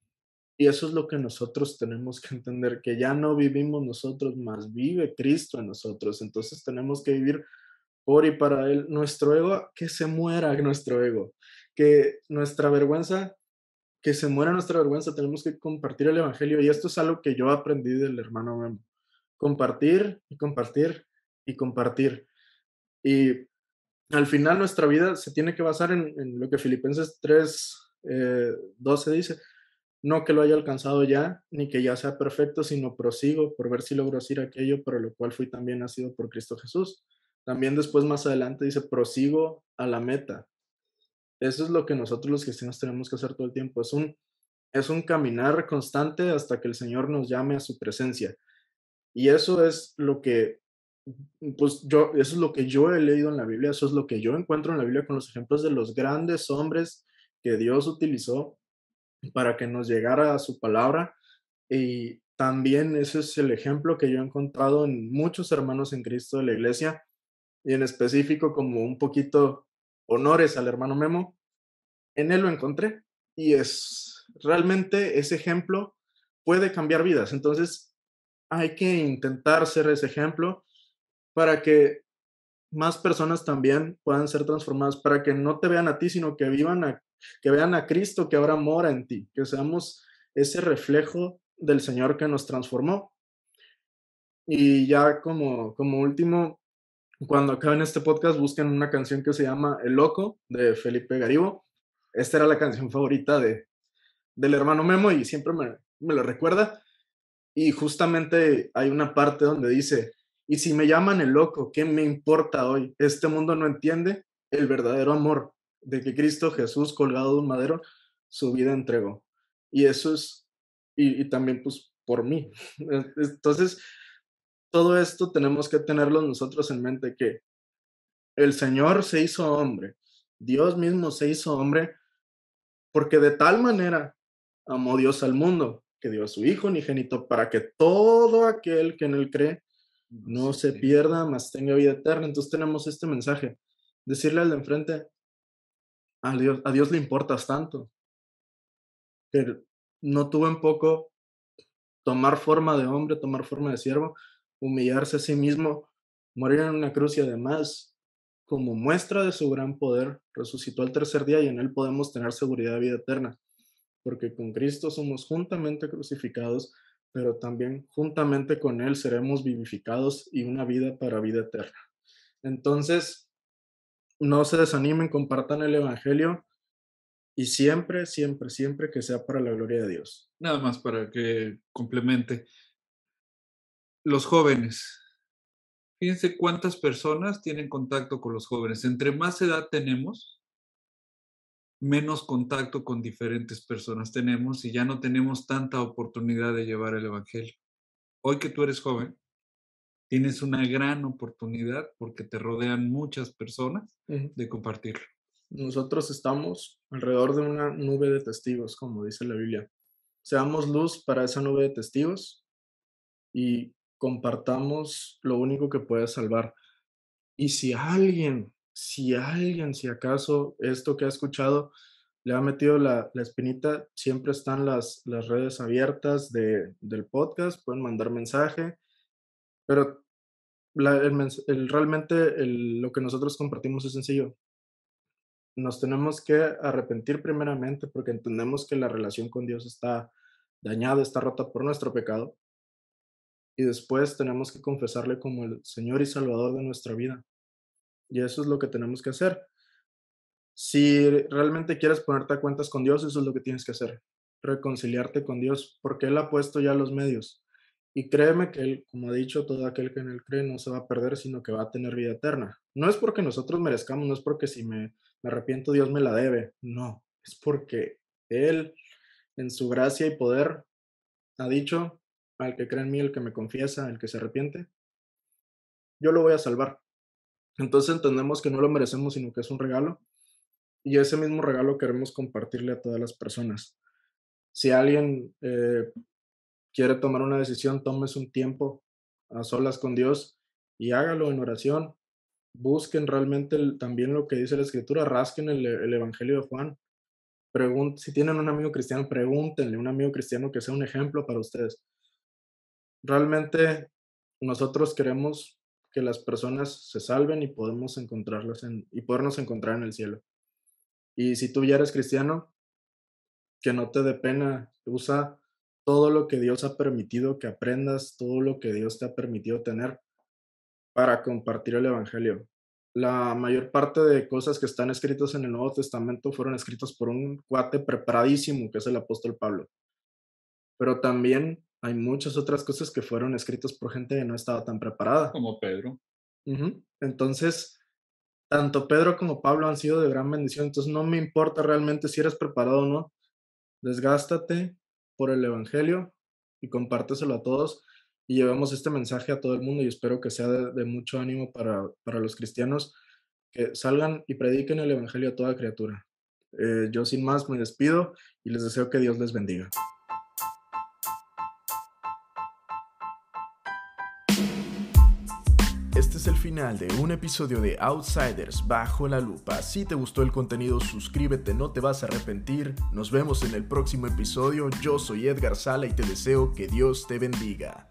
Y eso es lo que nosotros tenemos que entender, que ya no vivimos nosotros, más vive Cristo en nosotros. Entonces tenemos que vivir por y para Él. Nuestro ego, que se muera nuestro ego, que nuestra vergüenza que se muera nuestra vergüenza, tenemos que compartir el Evangelio. Y esto es algo que yo aprendí del hermano Memo. Compartir y compartir y compartir. Y al final nuestra vida se tiene que basar en, lo que Filipenses 3, 12 eh, dice. No que lo haya alcanzado ya, ni que ya sea perfecto, sino prosigo por ver si logro hacer aquello para lo cual fui también nacido por Cristo Jesús. También después más adelante dice, prosigo a la meta, eso es lo que nosotros los cristianos tenemos que hacer todo el tiempo. Es un, es un caminar constante hasta que el Señor nos llame a su presencia. Y eso es lo que, pues yo, eso es lo que yo he leído en la Biblia, eso es lo que yo encuentro en la Biblia con los ejemplos de los grandes hombres que Dios utilizó para que nos llegara a su palabra. Y también ese es el ejemplo que yo he encontrado en muchos hermanos en Cristo de la iglesia y en específico como un poquito honores al hermano Memo, en él lo encontré y es realmente ese ejemplo puede cambiar vidas. Entonces hay que intentar ser ese ejemplo para que más personas también puedan ser transformadas, para que no te vean a ti, sino que vivan a, que vean a Cristo que ahora mora en ti, que seamos ese reflejo del Señor que nos transformó. Y ya como, como último, cuando acaben este podcast, busquen una canción que se llama El Loco de Felipe Garibo. Esta era la canción favorita de, del hermano Memo y siempre me, me la recuerda. Y justamente hay una parte donde dice, y si me llaman el loco, ¿qué me importa hoy? Este mundo no entiende el verdadero amor de que Cristo Jesús, colgado de un madero, su vida entregó. Y eso es, y, y también pues por mí. Entonces, todo esto tenemos que tenerlo nosotros en mente que el Señor se hizo hombre, Dios mismo se hizo hombre, porque de tal manera amó Dios al mundo que dio a su Hijo unigénito para que todo aquel que en él cree no se pierda, mas tenga vida eterna. Entonces tenemos este mensaje, decirle al de enfrente, a Dios, a Dios le importas tanto, que no tuvo en poco tomar forma de hombre, tomar forma de siervo, humillarse a sí mismo, morir en una cruz y además, como muestra de su gran poder, resucitó al tercer día y en él podemos tener seguridad de vida eterna, porque con Cristo somos juntamente crucificados, pero también juntamente con él seremos vivificados y una vida para vida eterna. Entonces, no se desanimen, compartan el Evangelio y siempre, siempre, siempre que sea para la gloria de Dios. Nada más para que complemente los jóvenes. Fíjense cuántas personas tienen contacto con los jóvenes. Entre más edad tenemos, menos contacto con diferentes personas tenemos y ya no tenemos tanta oportunidad de llevar el Evangelio. Hoy que tú eres joven, tienes una gran oportunidad porque te rodean muchas personas de compartirlo. Nosotros estamos alrededor de una nube de testigos, como dice la Biblia. Seamos luz para esa nube de testigos y compartamos lo único que puede salvar. Y si alguien, si alguien, si acaso esto que ha escuchado le ha metido la, la espinita, siempre están las, las redes abiertas de, del podcast, pueden mandar mensaje, pero el, realmente lo que nosotros compartimos es sencillo. Nos tenemos que arrepentir primeramente porque entendemos que la relación con Dios está dañada, está rota por nuestro pecado y después tenemos que confesarle como el Señor y Salvador de nuestra vida. Y eso es lo que tenemos que hacer. Si realmente quieres ponerte a cuentas con Dios, eso es lo que tienes que hacer, reconciliarte con Dios, porque Él ha puesto ya los medios. Y créeme que Él, como ha dicho, todo aquel que en Él cree no se va a perder, sino que va a tener vida eterna. No es porque nosotros merezcamos, no es porque si me, me arrepiento Dios me la debe, no, es porque Él, en su gracia y poder, ha dicho, al que cree en mí, el que me confiesa, el que se arrepiente, yo lo voy a salvar. Entonces entendemos que no lo merecemos, sino que es un regalo. Y ese mismo regalo queremos compartirle a todas las personas. Si alguien eh, quiere tomar una decisión, tomes un tiempo a solas con Dios y hágalo en oración. Busquen realmente también lo que dice la Escritura, rasquen el, Evangelio de Juan. pregunt si tienen un amigo cristiano, pregúntenle, un amigo cristiano que sea un ejemplo para ustedes realmente nosotros queremos que las personas se salven y podemos encontrarlas en, y podernos encontrar en el cielo. Y si tú ya eres cristiano, que no te dé pena, usa todo lo que Dios ha permitido que aprendas, todo lo que Dios te ha permitido tener para compartir el Evangelio. La mayor parte de cosas que están escritas en el Nuevo Testamento fueron escritas por un cuate preparadísimo, que es el apóstol Pablo. Pero también hay muchas otras cosas que fueron escritas por gente que no estaba tan preparada. Como Pedro. Entonces, tanto Pedro como Pablo han sido de gran bendición, entonces no me importa realmente si eres preparado o no. Desgástate por el Evangelio y compárteselo a todos y llevemos este mensaje a todo el mundo y espero que sea de, mucho ánimo para, para, los cristianos que salgan y prediquen el Evangelio a toda criatura. Eh, yo sin más me despido y les deseo que Dios les bendiga. Este es el final de un episodio de Outsiders bajo la lupa. Si te gustó el contenido, suscríbete, no te vas a arrepentir. Nos vemos en el próximo episodio. Yo soy Edgar Sala y te deseo que Dios te bendiga.